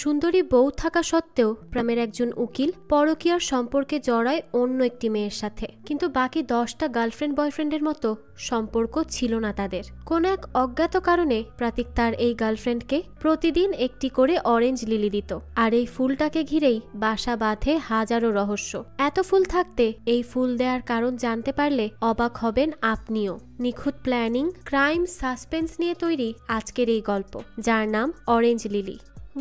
সুন্দরী বউ থাকা সত্ত্বেও প্রামের একজন উকিল পরকীয়ার সম্পর্কে জড়ায় অন্য একটি মেয়ের সাথে কিন্তু বাকি দশটা গার্লফ্রেন্ড বয়ফ্রেন্ডের মতো সম্পর্ক ছিল না তাদের কোনো এক অজ্ঞাত কারণে প্রাতিক তার এই গার্লফ্রেন্ডকে প্রতিদিন একটি করে অরেঞ্জ লিলি দিত আর এই ফুলটাকে ঘিরেই বাসা বাঁধে হাজারো রহস্য এত ফুল থাকতে এই ফুল দেওয়ার কারণ জানতে পারলে অবাক হবেন আপনিও নিখুঁত প্ল্যানিং ক্রাইম সাসপেন্স নিয়ে তৈরি আজকের এই গল্প যার নাম অরেঞ্জ লিলি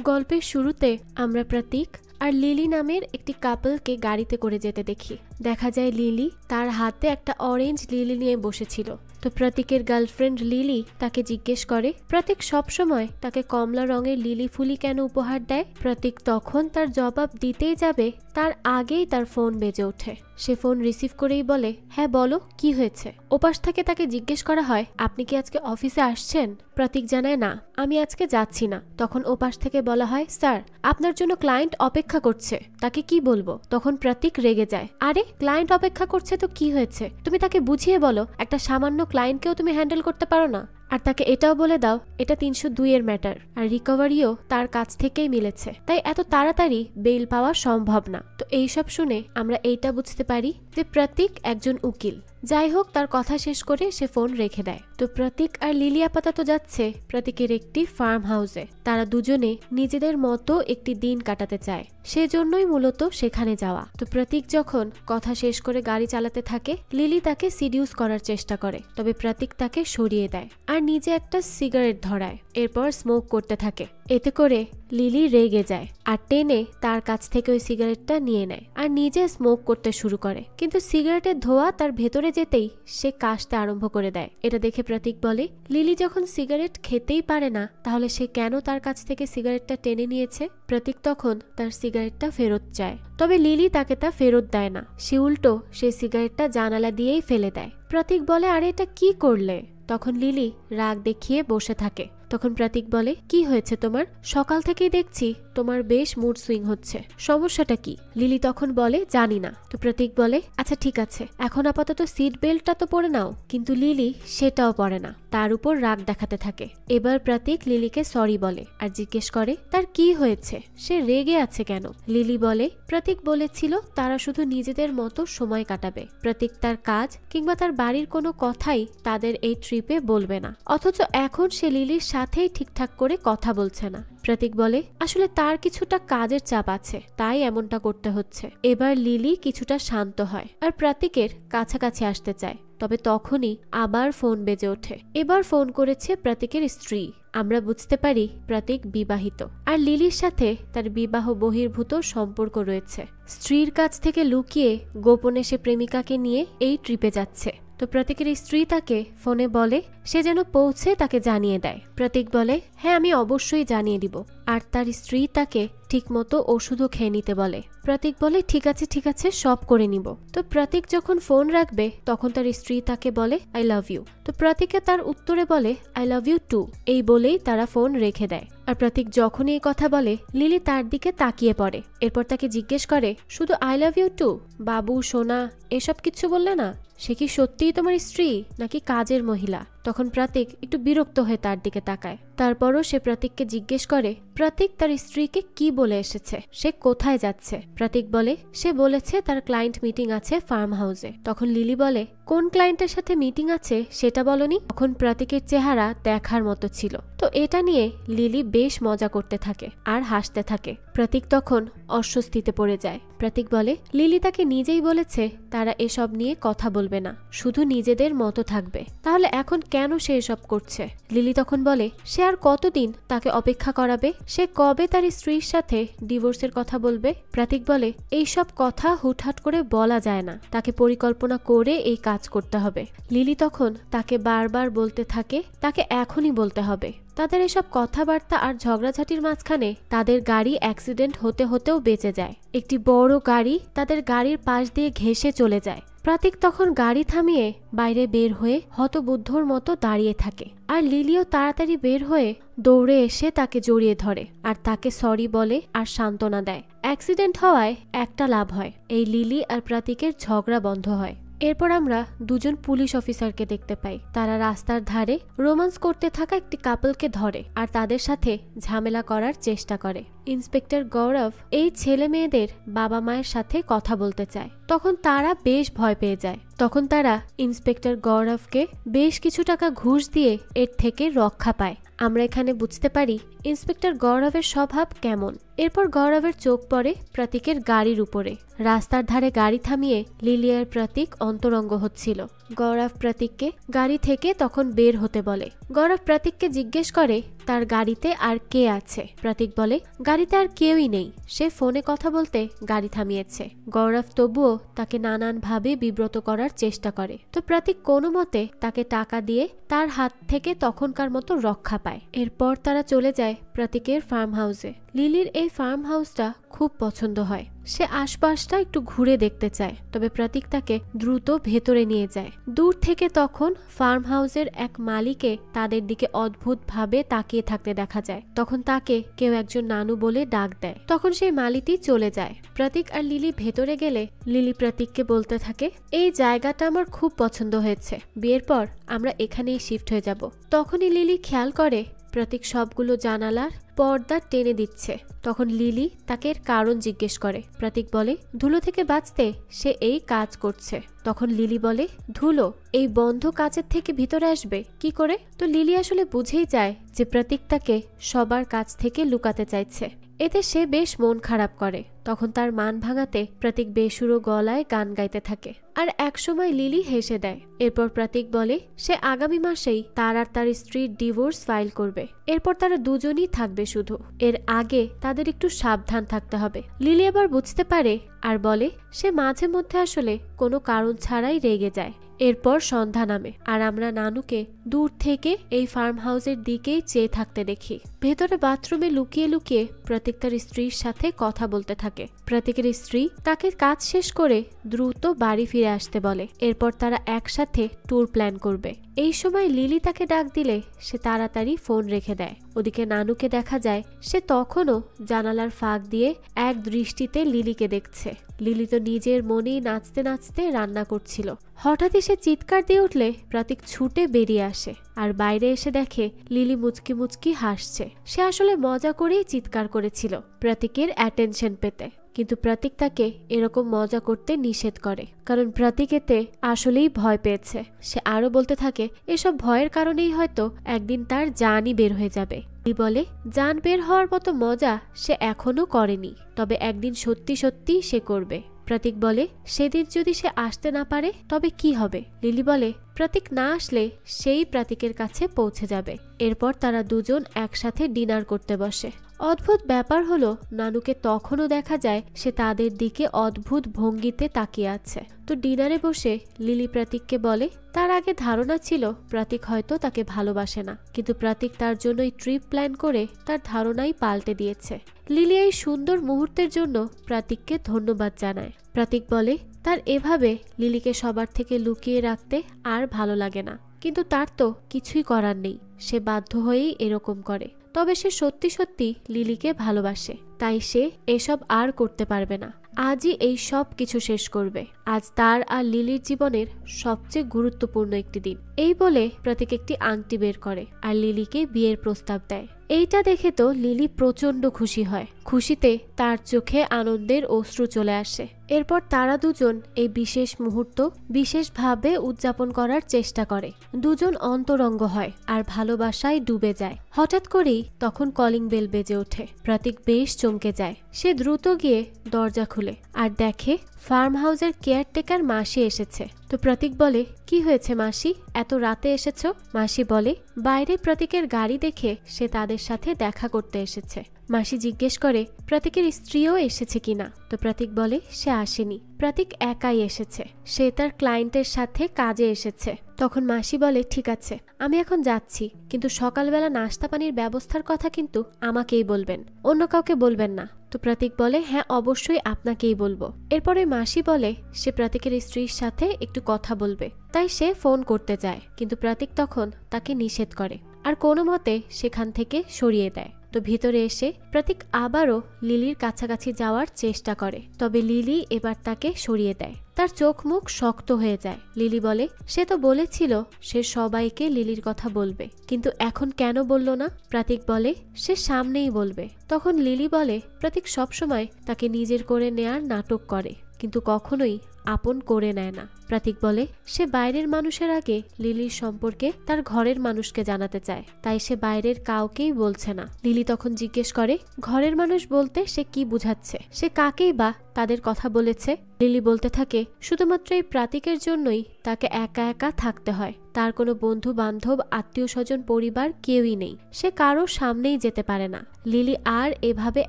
গল্পের শুরুতে আমরা প্রতীক আর লিলি নামের একটি কাপলকে গাড়িতে করে যেতে দেখি দেখা যায় লিলি তার হাতে একটা অরেঞ্জ লিলি নিয়ে বসেছিল তো প্রতীকের গার্লফ্রেন্ড লিলি তাকে জিজ্ঞেস করে প্রতীক সবসময় তাকে কমলা রঙের লিলি ফুলি কেন উপহার দেয় প্রতীক তখন তার জবাব দিতেই যাবে তার আগেই তার ফোন বেজে ওঠে সে ফোন রিসিভ করেই বলে হ্যাঁ বলো কি হয়েছে ওপাশ থেকে তাকে জিজ্ঞেস করা হয় আপনি কি আজকে অফিসে আসছেন প্রতীক জানায় না আমি আজকে যাচ্ছি না তখন ওপাশ থেকে বলা হয় স্যার আপনার জন্য ক্লায়েন্ট অপেক্ষা করছে তাকে কি বলবো তখন প্রতীক রেগে যায় আরে ক্লায়েন্ট অপেক্ষা করছে তো কি হয়েছে তুমি তাকে বুঝিয়ে বলো একটা সামান্য ক্লায়েন্টকেও তুমি হ্যান্ডেল করতে পারো না আর তাকে এটাও বলে দাও এটা তিনশো দুইয়ের ম্যাটার আর রিকভারিও তার কাছ থেকেই মিলেছে তাই এত তাড়াতাড়ি বেইল পাওয়া সম্ভব না তো এইসব শুনে আমরা এইটা বুঝতে পারি যে প্রতীক একজন উকিল যাই হোক তার কথা শেষ করে সে ফোন রেখে দেয় তো প্রতীক আর লিলি আপাতত যাচ্ছে প্রতীকের একটি ফার্ম হাউসে তারা দুজনে নিজেদের মতো একটি দিন কাটাতে চায় সেজন্যই মূলত সেখানে যাওয়া তো প্রতীক যখন কথা শেষ করে গাড়ি চালাতে থাকে লিলি তাকে সিডিউস করার চেষ্টা করে তবে প্রতীক তাকে সরিয়ে দেয় আর নিজে একটা সিগারেট ধরায় এরপর স্মোক করতে থাকে এতে করে লিলি রেগে যায় আর টেনে তার কাছ থেকে ওই সিগারেটটা নিয়ে নেয় আর নিজে স্মোক করতে শুরু করে কিন্তু সিগারেটের ধোয়া তার ভেতরে যেতেই সে কাশতে আরম্ভ করে দেয় এটা দেখে প্রতীক বলে লিলি যখন সিগারেট খেতেই পারে না তাহলে সে কেন তার কাছ থেকে সিগারেটটা টেনে নিয়েছে প্রতীক তখন তার সিগারেটটা ফেরত চায় তবে লিলি তাকে তা ফেরত দেয় না সে উল্টো সে সিগারেটটা জানালা দিয়েই ফেলে দেয় প্রতীক বলে আরে এটা কি করলে তখন লিলি রাগ দেখিয়ে বসে থাকে তখন প্রাতিক বলে কি হয়েছে তোমার সকাল থেকেই দেখছি তোমার বেশ মুড সুইং হচ্ছে সমস্যাটা কি লিলি তখন বলে জানি না তো প্রতীক বলে আচ্ছা ঠিক আছে এখন আপাতত সিট বেল্টটা তো পরে নাও কিন্তু লিলি সেটাও পরে না তার উপর রাগ দেখাতে থাকে এবার প্রতীক লিলিকে সরি বলে আর জিজ্ঞেস করে তার কি হয়েছে সে রেগে আছে কেন লিলি বলে প্রতীক বলেছিল তারা শুধু নিজেদের মতো সময় কাটাবে প্রতীক তার কাজ কিংবা তার বাড়ির কোনো কথাই তাদের এই ট্রিপে বলবে না অথচ এখন সে লিলির সাথেই ঠিকঠাক করে কথা বলছে না প্রতীক বলে আসলে তার কিছুটা কাজের চাপ আছে তাই এমনটা করতে হচ্ছে এবার লিলি কিছুটা শান্ত হয় আর প্রতীকের কাছাকাছি আসতে চায় তবে তখনই আবার ফোন বেজে ওঠে এবার ফোন করেছে প্রতীকের স্ত্রী আমরা বুঝতে পারি প্রতীক বিবাহিত আর লিলির সাথে তার বিবাহ বহির্ভূত সম্পর্ক রয়েছে স্ত্রীর কাছ থেকে লুকিয়ে গোপনে সে প্রেমিকাকে নিয়ে এই ট্রিপে যাচ্ছে তো প্রতীকের স্ত্রী তাকে ফোনে বলে সে যেন পৌঁছে তাকে জানিয়ে দেয় প্রতীক বলে হ্যাঁ আমি অবশ্যই জানিয়ে দিব আর তার স্ত্রী তাকে ঠিক মতো ওষুধও খেয়ে নিতে বলে প্রতীক বলে ঠিক আছে ঠিক আছে সব করে নিব তো প্রতীক যখন ফোন রাখবে তখন তার স্ত্রী তাকে বলে আই লাভ ইউ তো প্রতীকে তার উত্তরে বলে আই লাভ ইউ টু এই বলেই তারা ফোন রেখে দেয় আর প্রতীক যখনই এই কথা বলে লিলি তার দিকে তাকিয়ে পড়ে এরপর তাকে জিজ্ঞেস করে শুধু আই লাভ ইউ টু বাবু সোনা এসব কিছু বললে না সে কি সত্যিই তোমার স্ত্রী নাকি কাজের মহিলা তখন প্রাতিক একটু বিরক্ত হয়ে তার দিকে তাকায় তারপরও সে প্রতীককে জিজ্ঞেস করে প্রতীক তার স্ত্রীকে কি বলে এসেছে সে কোথায় যাচ্ছে প্রতীক বলে সে বলেছে তার ক্লায়েন্ট মিটিং আছে ফার্ম হাউসে তখন লিলি বলে কোন ক্লায়েন্টের সাথে মিটিং আছে সেটা বলনি তখন প্রতীকের চেহারা দেখার মতো ছিল তো এটা নিয়ে লিলি বেশ মজা করতে থাকে আর হাসতে থাকে প্রতীক তখন অস্বস্তিতে পড়ে যায় প্রতীক বলে লিলি তাকে নিজেই বলেছে তারা এসব নিয়ে কথা বলবে না শুধু নিজেদের মতো থাকবে তাহলে এখন কেন সে এসব করছে লিলি তখন বলে সে আর কতদিন তাকে অপেক্ষা করাবে সে কবে তার স্ত্রীর সাথে ডিভোর্সের কথা বলবে প্রতীক বলে এইসব কথা হুটহাট করে বলা যায় না তাকে পরিকল্পনা করে এই কাজ করতে হবে লিলি তখন তাকে বারবার বলতে থাকে তাকে এখনই বলতে হবে তাদের এসব কথাবার্তা আর ঝগড়াঝাটির মাঝখানে তাদের গাড়ি অ্যাক্সিডেন্ট হতে হতেও বেঁচে যায় একটি বড় গাড়ি তাদের গাড়ির পাশ দিয়ে ঘেসে চলে যায় প্রাতিক তখন গাড়ি থামিয়ে বাইরে বের হয়ে হতবুদ্ধর মতো দাঁড়িয়ে থাকে আর লিলিও তাড়াতাড়ি বের হয়ে দৌড়ে এসে তাকে জড়িয়ে ধরে আর তাকে সরি বলে আর সান্ত্বনা দেয় অ্যাক্সিডেন্ট হওয়ায় একটা লাভ হয় এই লিলি আর প্রাতিকের ঝগড়া বন্ধ হয় এরপর আমরা দুজন পুলিশ অফিসারকে দেখতে পাই তারা রাস্তার ধারে রোমান্স করতে থাকা একটি কাপলকে ধরে আর তাদের সাথে ঝামেলা করার চেষ্টা করে ইন্সপেক্টর গৌরব এই ছেলে মেয়েদের বাবা মায়ের সাথে কথা বলতে চায় তখন তারা বেশ ভয় পেয়ে যায় তখন তারা ইন্সপেক্টর গৌরবকে বেশ কিছু টাকা ঘুষ দিয়ে এর থেকে রক্ষা পায় আমরা এখানে বুঝতে পারি ইন্সপেক্টর গৌরবের স্বভাব কেমন এরপর গৌরবের চোখ পড়ে প্রতীকের গাড়ির উপরে রাস্তার ধারে গাড়ি থামিয়ে লিলিয়ার প্রতীক অন্তরঙ্গ হচ্ছিল গৌরব প্রতীককে গাড়ি থেকে তখন বের হতে বলে গৌরব প্রতীককে জিজ্ঞেস করে তার গাড়িতে আর কে আছে প্রতীক বলে গাড়িতে আর কেউই নেই সে ফোনে কথা বলতে গাড়ি থামিয়েছে গৌরব তবুও তাকে নানানভাবে বিব্রত করার চেষ্টা করে তো প্রতীক কোনো মতে তাকে টাকা দিয়ে তার হাত থেকে তখনকার মতো রক্ষা পায় এরপর তারা চলে যায় প্রতীকের ফার্ম হাউসে লিলির এই ফার্ম হাউসটা খুব পছন্দ হয় সে আশপাশটা একটু ঘুরে দেখতে চায় তবে প্রতীক তাকে দ্রুত ভেতরে নিয়ে যায় দূর থেকে তখন ফার্ম হাউসের এক মালিকে তাদের দিকে অদ্ভুতভাবে তাকিয়ে থাকতে দেখা যায় তখন তাকে কেউ একজন নানু বলে ডাক দেয় তখন সেই মালিটি চলে যায় প্রতীক আর লিলি ভেতরে গেলে লিলি প্রতীককে বলতে থাকে এই জায়গাটা আমার খুব পছন্দ হয়েছে বিয়ের পর আমরা এখানেই শিফট হয়ে যাব তখনই লিলি খেয়াল করে প্রতীক সবগুলো জানালার পর্দা টেনে দিচ্ছে তখন লিলি তাকে এর কারণ জিজ্ঞেস করে প্রতীক বলে ধুলো থেকে বাঁচতে সে এই কাজ করছে তখন লিলি বলে ধুলো এই বন্ধ কাচের থেকে ভিতরে আসবে কি করে তো লিলি আসলে বুঝেই যায় যে প্রতীক তাকে সবার কাছ থেকে লুকাতে চাইছে এতে সে বেশ মন খারাপ করে তখন তার মান ভাঙাতে প্রতীক বেসুরো গলায় গান গাইতে থাকে আর একসময় লিলি হেসে দেয় এরপর প্রতীক বলে সে আগামী মাসেই তার আর তার স্ত্রীর ডিভোর্স ফাইল করবে এরপর তারা দুজনই থাকবে শুধু এর আগে তাদের একটু সাবধান থাকতে হবে লিলি এবার বুঝতে পারে আর বলে সে মাঝে মধ্যে আসলে কোনো কারণ ছাড়াই রেগে যায় এরপর সন্ধ্যা নামে আর আমরা নানুকে দূর থেকে এই ফার্ম হাউসের দিকেই চেয়ে থাকতে দেখি ভেতরে বাথরুমে লুকিয়ে লুকিয়ে প্রতীক তার স্ত্রীর সাথে কথা বলতে থাকে প্রতীকের স্ত্রী তাকে কাজ শেষ করে দ্রুত বাড়ি ফিরে আসতে বলে এরপর তারা একসাথে ট্যুর প্ল্যান করবে এই সময় লিলি তাকে ডাক দিলে সে তাড়াতাড়ি ফোন রেখে দেয় ওদিকে নানুকে দেখা যায় সে তখনও জানালার ফাঁক দিয়ে এক দৃষ্টিতে লিলিকে দেখছে লিলি তো নিজের মনেই নাচতে নাচতে রান্না করছিল হঠাৎই সে চিৎকার দিয়ে উঠলে প্রতীক ছুটে বেরিয়ে আসে আর বাইরে এসে দেখে লিলি মুচকি মুচকি হাসছে সে আসলে মজা করেই চিৎকার করেছিল প্রতীকের অ্যাটেনশন পেতে কিন্তু প্রতীক তাকে এরকম মজা করতে নিষেধ করে কারণ প্রতীক এতে আসলেই ভয় পেয়েছে সে আরও বলতে থাকে এসব ভয়ের কারণেই হয়তো একদিন তার জানই বের হয়ে যাবে দি বলে জান বের হওয়ার মতো মজা সে এখনো করেনি তবে একদিন সত্যি সত্যি সে করবে প্রতীক বলে সেদিন যদি সে আসতে না পারে তবে কি হবে লিলি বলে প্রতীক না আসলে সেই প্রতীকের কাছে পৌঁছে যাবে এরপর তারা দুজন একসাথে ডিনার করতে বসে অদ্ভুত ব্যাপার হলো নানুকে তখনও দেখা যায় সে তাদের দিকে অদ্ভুত ভঙ্গিতে তাকিয়ে আছে তো ডিনারে বসে লিলি প্রাতিককে বলে তার আগে ধারণা ছিল প্রাতিক হয়তো তাকে ভালোবাসে না কিন্তু প্রাতিক তার জন্য এই ট্রিপ প্ল্যান করে তার ধারণাই পাল্টে দিয়েছে লিলি এই সুন্দর মুহূর্তের জন্য প্রাতিককে ধন্যবাদ জানায় প্রাতিক বলে তার এভাবে লিলিকে সবার থেকে লুকিয়ে রাখতে আর ভালো লাগে না কিন্তু তার তো কিছুই করার নেই সে বাধ্য হয়েই এরকম করে তবে সে সত্যি সত্যি লিলিকে ভালোবাসে তাই সে এসব আর করতে পারবে না আজই এই সব কিছু শেষ করবে আজ তার আর লিলির জীবনের সবচেয়ে গুরুত্বপূর্ণ একটি দিন এই বলে প্রতীক একটি আংটি বের করে আর লিলিকে বিয়ের প্রস্তাব দেয় এইটা দেখে তো লিলি প্রচণ্ড খুশি হয় খুশিতে তার চোখে আনন্দের অশ্রু চলে আসে এরপর তারা দুজন এই বিশেষ মুহূর্ত বিশেষভাবে উদযাপন করার চেষ্টা করে দুজন অন্তরঙ্গ হয় আর ভালোবাসায় ডুবে যায় হঠাৎ করেই তখন কলিং বেল বেজে ওঠে প্রতীক বেশ চমকে যায় সে দ্রুত গিয়ে দরজা খুলে আর দেখে ফার্ম হাউসের কেয়ারটেকার মাসি এসেছে তো প্রতীক বলে কি হয়েছে মাসি এত রাতে এসেছ মাসি বলে বাইরে প্রতীকের গাড়ি দেখে সে তাদের সাথে দেখা করতে এসেছে মাসি জিজ্ঞেস করে প্রতীকের স্ত্রীও এসেছে কিনা তো প্রতীক বলে সে আসেনি প্রতীক একাই এসেছে সে তার ক্লায়েন্টের সাথে কাজে এসেছে তখন মাসি বলে ঠিক আছে আমি এখন যাচ্ছি কিন্তু সকালবেলা নাস্তা পানির ব্যবস্থার কথা কিন্তু আমাকেই বলবেন অন্য কাউকে বলবেন না তো প্রতীক বলে হ্যাঁ অবশ্যই আপনাকেই বলবো এরপরে মাসি বলে সে প্রতীকের স্ত্রীর সাথে একটু কথা বলবে তাই সে ফোন করতে যায় কিন্তু প্রতীক তখন তাকে নিষেধ করে আর কোনো মতে সেখান থেকে সরিয়ে দেয় তো ভিতরে এসে প্রতীক আবারও লিলির কাছাকাছি যাওয়ার চেষ্টা করে তবে লিলি এবার তাকে সরিয়ে দেয় তার চোখ মুখ শক্ত হয়ে যায় লিলি বলে সে তো বলেছিল সে সবাইকে লিলির কথা বলবে কিন্তু এখন কেন বলল না প্রাতিক বলে সে সামনেই বলবে তখন লিলি বলে প্রতীক সবসময় তাকে নিজের করে নেয়ার নাটক করে কিন্তু কখনোই আপন করে নেয় না প্রাতিক বলে সে বাইরের মানুষের আগে লিলির সম্পর্কে তার ঘরের মানুষকে জানাতে চায় তাই সে বাইরের কাউকেই বলছে না লিলি তখন জিজ্ঞেস করে ঘরের মানুষ বলতে সে কি বুঝাচ্ছে সে কাকেই বা তাদের কথা বলেছে লিলি বলতে থাকে শুধুমাত্র এই প্রাতিকের জন্যই তাকে একা একা থাকতে হয় তার কোনো বন্ধু বান্ধব আত্মীয় স্বজন পরিবার কেউই নেই সে কারো সামনেই যেতে পারে না লিলি আর এভাবে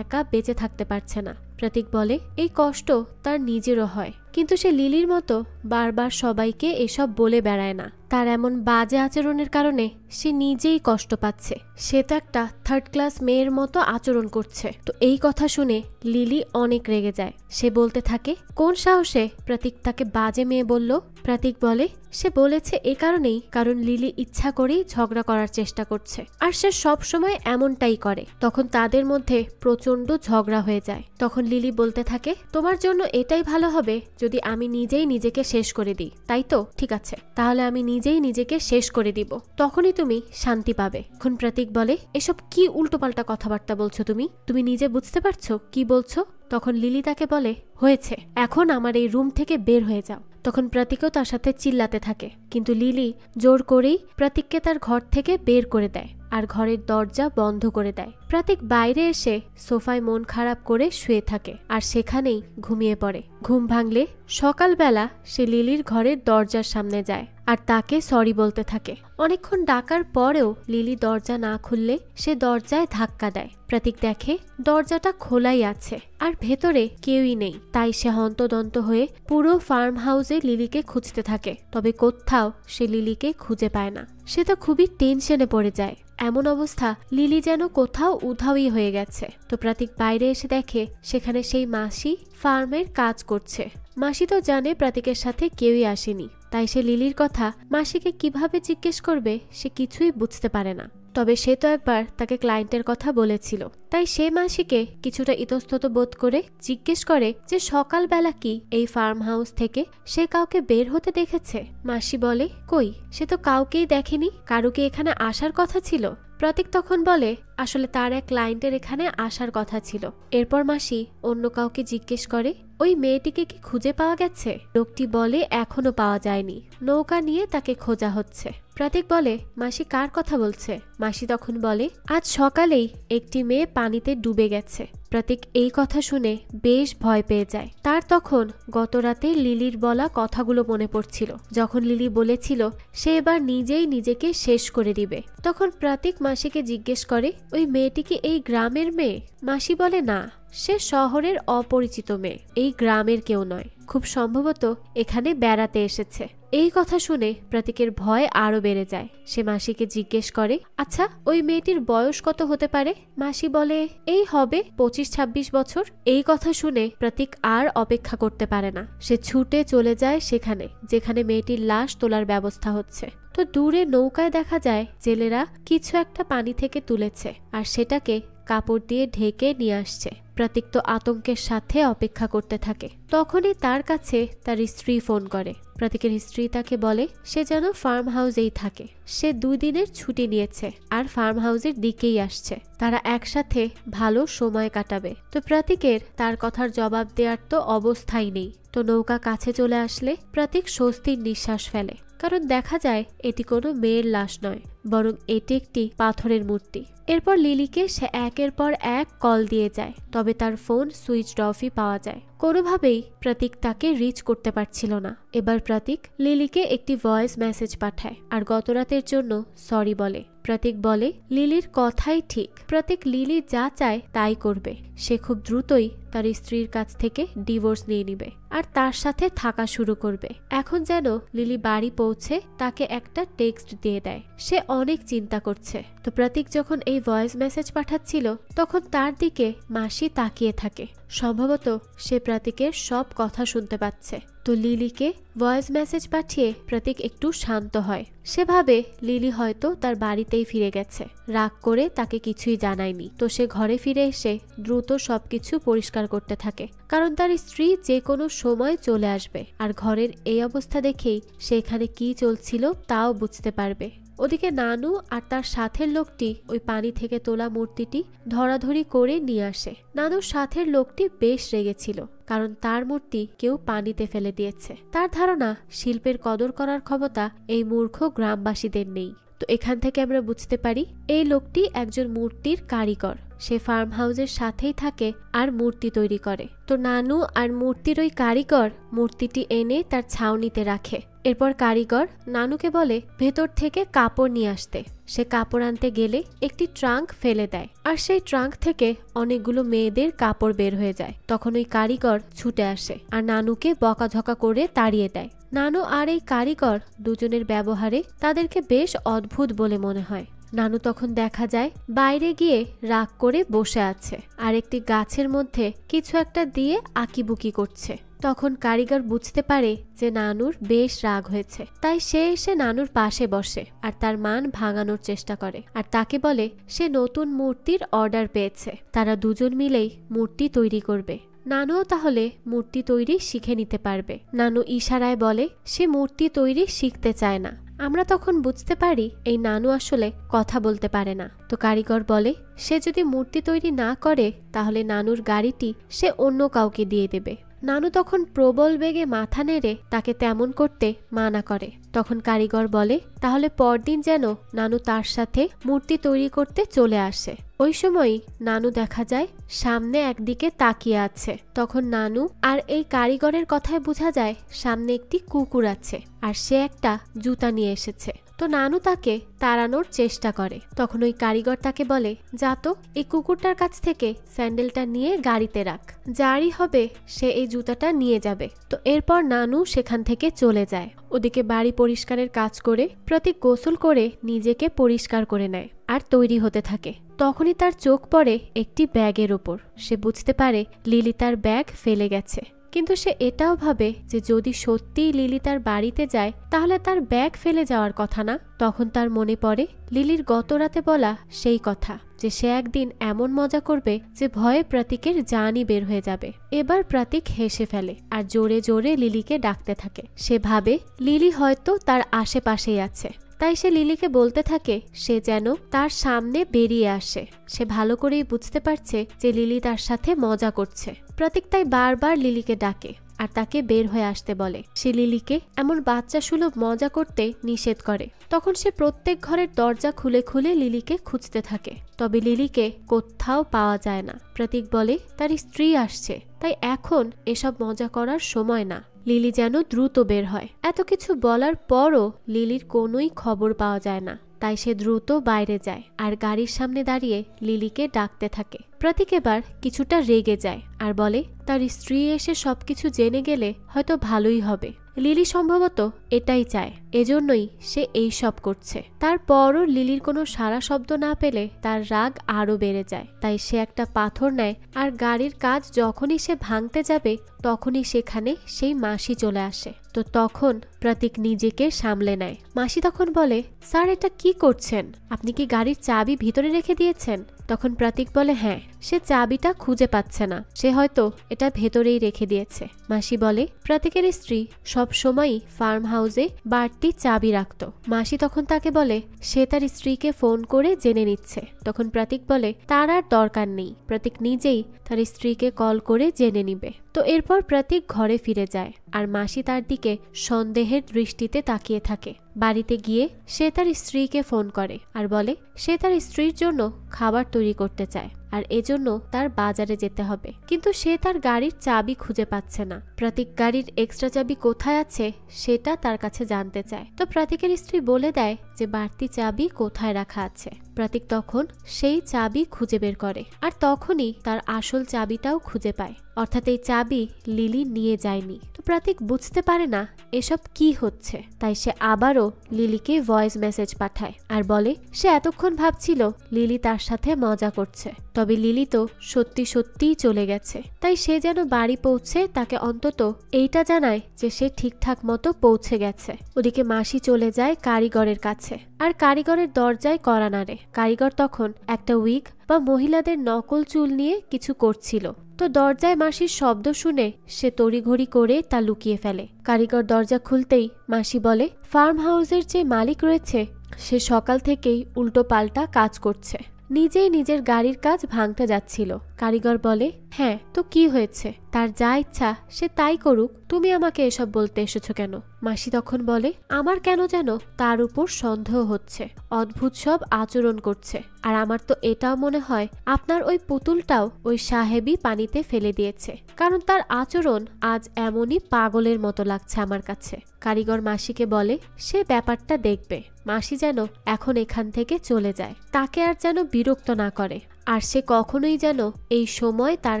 একা বেঁচে থাকতে পারছে না প্রতীক বলে এই কষ্ট তার নিজেরও হয় কিন্তু সে লিলির মতো বারবার সবাইকে এসব বলে বেড়ায় না তার এমন বাজে আচরণের কারণে সে নিজেই কষ্ট পাচ্ছে সে তো একটা থার্ড ক্লাস মেয়ের মতো আচরণ করছে তো এই কথা শুনে লিলি অনেক রেগে যায় সে বলতে থাকে কোন সাহসে প্রতীক তাকে বাজে মেয়ে বলল প্রতীক বলে সে বলেছে এ কারণেই কারণ লিলি ইচ্ছা করেই ঝগড়া করার চেষ্টা করছে আর সে সব সময় এমনটাই করে তখন তাদের মধ্যে প্রচন্ড ঝগড়া হয়ে যায় তখন লিলি বলতে থাকে তোমার জন্য এটাই ভালো হবে যদি যদি আমি নিজেই নিজেকে শেষ করে দিই তাই তো ঠিক আছে তাহলে আমি নিজেই নিজেকে শেষ করে দিব তখনই তুমি শান্তি পাবে খুন প্রতীক বলে এসব কি উল্টোপাল্টা কথাবার্তা বলছো তুমি তুমি নিজে বুঝতে পারছো কি বলছো তখন লিলি তাকে বলে হয়েছে এখন আমার এই রুম থেকে বের হয়ে যাও তখন প্রতীকও তার সাথে চিল্লাতে থাকে কিন্তু লিলি জোর করেই প্রতীককে তার ঘর থেকে বের করে দেয় আর ঘরের দরজা বন্ধ করে দেয় প্রতীক বাইরে এসে সোফায় মন খারাপ করে শুয়ে থাকে আর সেখানেই ঘুমিয়ে পড়ে ঘুম ভাঙলে সকালবেলা সে লিলির ঘরের দরজার সামনে যায় আর তাকে সরি বলতে থাকে অনেকক্ষণ ডাকার পরেও লিলি দরজা না খুললে সে দরজায় ধাক্কা দেয় প্রতীক দেখে দরজাটা খোলাই আছে আর ভেতরে কেউই নেই তাই সে হন্তদন্ত হয়ে পুরো ফার্ম হাউসে লিলিকে খুঁজতে থাকে তবে কোথাও কোথাও সে লিলিকে খুঁজে পায় না সে তো খুবই টেনশনে পড়ে যায় এমন অবস্থা লিলি যেন কোথাও উধাওই হয়ে গেছে তো প্রাতিক বাইরে এসে দেখে সেখানে সেই মাসি ফার্মের কাজ করছে মাসি তো জানে প্রাতিকের সাথে কেউই আসেনি তাই সে লিলির কথা মাসিকে কিভাবে জিজ্ঞেস করবে সে কিছুই বুঝতে পারে না তবে সে তো একবার তাকে ক্লায়েন্টের কথা বলেছিল তাই সে মাসিকে কিছুটা ইতস্তত বোধ করে জিজ্ঞেস করে যে সকালবেলা কি এই ফার্ম হাউস থেকে সে কাউকে বের হতে দেখেছে মাসি বলে কই সে তো কাউকেই দেখেনি কারুকে এখানে আসার কথা ছিল প্রতীক তখন বলে আসলে তার এক ক্লায়েন্টের এখানে আসার কথা ছিল এরপর মাসি অন্য কাউকে জিজ্ঞেস করে ওই মেয়েটিকে কি খুঁজে পাওয়া গেছে লোকটি বলে এখনো পাওয়া যায়নি নৌকা নিয়ে তাকে খোঁজা হচ্ছে প্রতীক বলে মাসি কার কথা বলছে মাসি তখন বলে আজ সকালেই একটি মেয়ে পানিতে ডুবে গেছে প্রতীক এই কথা শুনে বেশ ভয় পেয়ে যায় তার তখন গত রাতে লিলির বলা কথাগুলো মনে পড়ছিল যখন লিলি বলেছিল সে এবার নিজেই নিজেকে শেষ করে দিবে তখন প্রতীক মাসিকে জিজ্ঞেস করে ওই মেয়েটিকে এই গ্রামের মেয়ে মাসি বলে না সে শহরের অপরিচিত মেয়ে এই গ্রামের কেউ নয় খুব সম্ভবত এখানে বেড়াতে এসেছে এই কথা শুনে প্রতীকের ভয় আরও বেড়ে যায় সে মাসিকে জিজ্ঞেস করে আচ্ছা ওই মেয়েটির বয়স কত হতে পারে মাসি বলে এই হবে পঁচিশ ছাব্বিশ বছর এই কথা শুনে প্রতীক আর অপেক্ষা করতে পারে না সে ছুটে চলে যায় সেখানে যেখানে মেয়েটির লাশ তোলার ব্যবস্থা হচ্ছে তো দূরে নৌকায় দেখা যায় জেলেরা কিছু একটা পানি থেকে তুলেছে আর সেটাকে কাপড় দিয়ে ঢেকে নিয়ে আসছে প্রতীক তো আতঙ্কের সাথে অপেক্ষা করতে থাকে তখনই তার কাছে তার স্ত্রী ফোন করে প্রতীকের স্ত্রী তাকে বলে সে যেন ফার্ম হাউসেই থাকে সে দুই দিনের ছুটি নিয়েছে আর ফার্ম হাউসের দিকেই আসছে তারা একসাথে ভালো সময় কাটাবে তো প্রতীকের তার কথার জবাব দেওয়ার তো অবস্থাই নেই তো নৌকা কাছে চলে আসলে প্রতীক স্বস্তির নিঃশ্বাস ফেলে কারণ দেখা যায় এটি কোনো মেয়ের লাশ নয় বরং এটি একটি পাথরের মূর্তি এরপর লিলিকে সে একের পর এক কল দিয়ে যায় তবে তার ফোন সুইচ অফই পাওয়া যায় কোনোভাবেই প্রতীক তাকে রিচ করতে পারছিল না এবার প্রতীক লিলিকে একটি ভয়েস মেসেজ পাঠায় আর গতরাতের জন্য সরি বলে প্রতীক বলে লিলির কথাই ঠিক প্রতীক লিলি যা চায় তাই করবে সে খুব দ্রুতই তার স্ত্রীর কাছ থেকে ডিভোর্স নিয়ে নিবে আর তার সাথে থাকা শুরু করবে এখন যেন লিলি বাড়ি পৌঁছে তাকে একটা টেক্সট দিয়ে দেয় সে অনেক চিন্তা করছে তো প্রতীক যখন এই ভয়েস মেসেজ পাঠাচ্ছিল তখন তার দিকে মাসি তাকিয়ে থাকে সম্ভবত সে প্রতীকের সব কথা শুনতে পাচ্ছে তো লিলিকে ভয়েস মেসেজ পাঠিয়ে প্রতীক একটু শান্ত হয় সেভাবে লিলি হয়তো তার বাড়িতেই ফিরে গেছে রাগ করে তাকে কিছুই জানায়নি তো সে ঘরে ফিরে এসে দ্রুত সবকিছু পরিষ্কার করতে থাকে কারণ তার স্ত্রী যে কোনো সময় চলে আসবে আর ঘরের এই অবস্থা দেখেই সেখানে কি চলছিল তাও বুঝতে পারবে ওদিকে নানু আর তার সাথের লোকটি ওই পানি থেকে তোলা মূর্তিটি ধরাধরি করে নিয়ে আসে নানুর সাথের লোকটি বেশ রেগেছিল কারণ তার মূর্তি কেউ পানিতে ফেলে দিয়েছে তার ধারণা শিল্পের কদর করার ক্ষমতা এই মূর্খ গ্রামবাসীদের নেই তো এখান থেকে আমরা বুঝতে পারি এই লোকটি একজন মূর্তির কারিগর সে ফার্ম হাউসের সাথেই থাকে আর মূর্তি তৈরি করে তো নানু আর মূর্তির ওই কারিগর মূর্তিটি এনে তার ছাউনিতে রাখে এরপর কারিগর নানুকে বলে ভেতর থেকে কাপড় নিয়ে আসতে সে কাপড় আনতে গেলে একটি ট্রাঙ্ক ফেলে দেয় আর সেই ট্রাঙ্ক থেকে অনেকগুলো মেয়েদের কাপড় বের হয়ে যায় তখন ওই কারিগর ছুটে আসে আর নানুকে বকাঝকা করে তাড়িয়ে দেয় নানু আর এই কারিগর দুজনের ব্যবহারে তাদেরকে বেশ অদ্ভুত বলে মনে হয় নানু তখন দেখা যায় বাইরে গিয়ে রাগ করে বসে আছে আর একটি গাছের মধ্যে কিছু একটা দিয়ে আঁকিবুকি করছে তখন কারিগর বুঝতে পারে যে নানুর বেশ রাগ হয়েছে তাই সে এসে নানুর পাশে বসে আর তার মান ভাঙানোর চেষ্টা করে আর তাকে বলে সে নতুন মূর্তির অর্ডার পেয়েছে তারা দুজন মিলেই মূর্তি তৈরি করবে নানুও তাহলে মূর্তি তৈরি শিখে নিতে পারবে নানু ইশারায় বলে সে মূর্তি তৈরি শিখতে চায় না আমরা তখন বুঝতে পারি এই নানু আসলে কথা বলতে পারে না তো কারিগর বলে সে যদি মূর্তি তৈরি না করে তাহলে নানুর গাড়িটি সে অন্য কাউকে দিয়ে দেবে নানু তখন প্রবল বেগে মাথা নেড়ে তাকে তেমন করতে মানা করে তখন কারিগর বলে তাহলে পরদিন যেন নানু তার সাথে মূর্তি তৈরি করতে চলে আসে ওই সময়ই নানু দেখা যায় সামনে একদিকে তাকিয়ে আছে তখন নানু আর এই কারিগরের কথায় বোঝা যায় সামনে একটি কুকুর আছে আর সে একটা জুতা নিয়ে এসেছে তো নানু তাকে তাড়ানোর চেষ্টা করে তখন ওই কারিগর তাকে বলে যা তো এই কুকুরটার কাছ থেকে স্যান্ডেলটা নিয়ে গাড়িতে রাখ যারই হবে সে এই জুতাটা নিয়ে যাবে তো এরপর নানু সেখান থেকে চলে যায় ওদিকে বাড়ি পরিষ্কারের কাজ করে প্রতি গোসল করে নিজেকে পরিষ্কার করে নেয় আর তৈরি হতে থাকে তখনই তার চোখ পড়ে একটি ব্যাগের ওপর সে বুঝতে পারে লিলি তার ব্যাগ ফেলে গেছে কিন্তু সে এটাও ভাবে যে যদি সত্যিই লিলি তার বাড়িতে যায় তাহলে তার ব্যাগ ফেলে যাওয়ার কথা না তখন তার মনে পড়ে লিলির গত রাতে বলা সেই কথা যে সে একদিন এমন মজা করবে যে ভয়ে প্রতীকের জানই বের হয়ে যাবে এবার প্রতীক হেসে ফেলে আর জোরে জোরে লিলিকে ডাকতে থাকে সে ভাবে লিলি হয়তো তার আশেপাশেই আছে তাই সে লিলিকে বলতে থাকে সে যেন তার সামনে বেরিয়ে আসে সে ভালো করেই বুঝতে পারছে যে লিলি তার সাথে মজা করছে প্রতীক তাই বারবার লিলিকে ডাকে আর তাকে বের হয়ে আসতে বলে সে লিলিকে এমন বাচ্চা সুলভ মজা করতে নিষেধ করে তখন সে প্রত্যেক ঘরের দরজা খুলে খুলে লিলিকে খুঁজতে থাকে তবে লিলিকে কোথাও পাওয়া যায় না প্রতীক বলে তার স্ত্রী আসছে তাই এখন এসব মজা করার সময় না লিলি যেন দ্রুত বের হয় এত কিছু বলার পরও লিলির কোনোই খবর পাওয়া যায় না তাই সে দ্রুত বাইরে যায় আর গাড়ির সামনে দাঁড়িয়ে লিলিকে ডাকতে থাকে প্রতীক এবার কিছুটা রেগে যায় আর বলে তার স্ত্রী এসে সবকিছু জেনে গেলে হয়তো ভালোই হবে লিলি সম্ভবত এটাই চায় এজন্যই সে এই সব করছে তারপরও লিলির কোনো সারা শব্দ না পেলে তার রাগ আরও বেড়ে যায় তাই সে একটা পাথর নেয় আর গাড়ির কাজ যখনই সে ভাঙতে যাবে তখনই সেখানে সেই মাসি চলে আসে তো তখন প্রতীক নিজেকে সামলে নেয় মাসি তখন বলে স্যার এটা কি করছেন আপনি কি গাড়ির চাবি ভিতরে রেখে দিয়েছেন তখন প্রতীক বলে হ্যাঁ সে চাবিটা খুঁজে পাচ্ছে না সে হয়তো এটা ভেতরেই রেখে দিয়েছে মাসি বলে প্রতীকের স্ত্রী সব সময় ফার্ম হাউসে বাড়তি চাবি রাখত মাসি তখন তাকে বলে সে তার স্ত্রীকে ফোন করে জেনে নিচ্ছে তখন প্রতীক বলে তার আর দরকার নেই প্রতীক নিজেই তার স্ত্রীকে কল করে জেনে নিবে তো এরপর প্রতীক ঘরে ফিরে যায় আর মাসি তার দিকে সন্দেহের দৃষ্টিতে তাকিয়ে থাকে বাড়িতে গিয়ে সে তার স্ত্রীকে ফোন করে আর বলে সে তার স্ত্রীর জন্য খাবার তৈরি করতে চায় আর এজন্য তার বাজারে যেতে হবে কিন্তু সে তার গাড়ির চাবি খুঁজে পাচ্ছে না প্রতীক গাড়ির এক্সট্রা চাবি কোথায় আছে সেটা তার কাছে জানতে চায় তো প্রতীকের স্ত্রী বলে দেয় যে বাড়তি চাবি কোথায় রাখা আছে প্রতীক তখন সেই চাবি খুঁজে বের করে আর তখনই তার আসল চাবিটাও খুঁজে পায় অর্থাৎ এই চাবি লিলি নিয়ে যায়নি তো প্রাতিক বুঝতে পারে না এসব কি হচ্ছে তাই সে আবারও লিলিকে ভয়েস মেসেজ পাঠায় আর বলে সে এতক্ষণ ভাবছিল লিলি তার সাথে মজা করছে তবে লিলি তো সত্যি সত্যিই চলে গেছে তাই সে যেন বাড়ি পৌঁছে তাকে অন্তত এইটা জানায় যে সে ঠিকঠাক মতো পৌঁছে গেছে ওদিকে মাসি চলে যায় কারিগরের কাছে আর কারিগরের দরজায় কড়া নাড়ে কারিগর তখন একটা উইক বা মহিলাদের নকল চুল নিয়ে কিছু করছিল তো দরজায় মাসির শব্দ শুনে সে তড়িঘড়ি করে তা লুকিয়ে ফেলে কারিগর দরজা খুলতেই মাসি বলে ফার্ম হাউসের যে মালিক রয়েছে সে সকাল থেকেই উল্টো পাল্টা কাজ করছে নিজেই নিজের গাড়ির কাজ ভাঙতে যাচ্ছিল কারিগর বলে হ্যাঁ তো কি হয়েছে তার যা ইচ্ছা সে তাই করুক তুমি আমাকে এসব বলতে এসেছো কেন মাসি তখন বলে আমার কেন যেন তার উপর সন্দেহ হচ্ছে অদ্ভুত সব আচরণ করছে আর আমার তো এটাও মনে হয় আপনার ওই পুতুলটাও ওই সাহেবই পানিতে ফেলে দিয়েছে কারণ তার আচরণ আজ এমনই পাগলের মতো লাগছে আমার কাছে কারিগর মাসিকে বলে সে ব্যাপারটা দেখবে মাসি যেন এখন এখান থেকে চলে যায় তাকে আর যেন বিরক্ত না করে আর সে কখনোই যেন এই সময় তার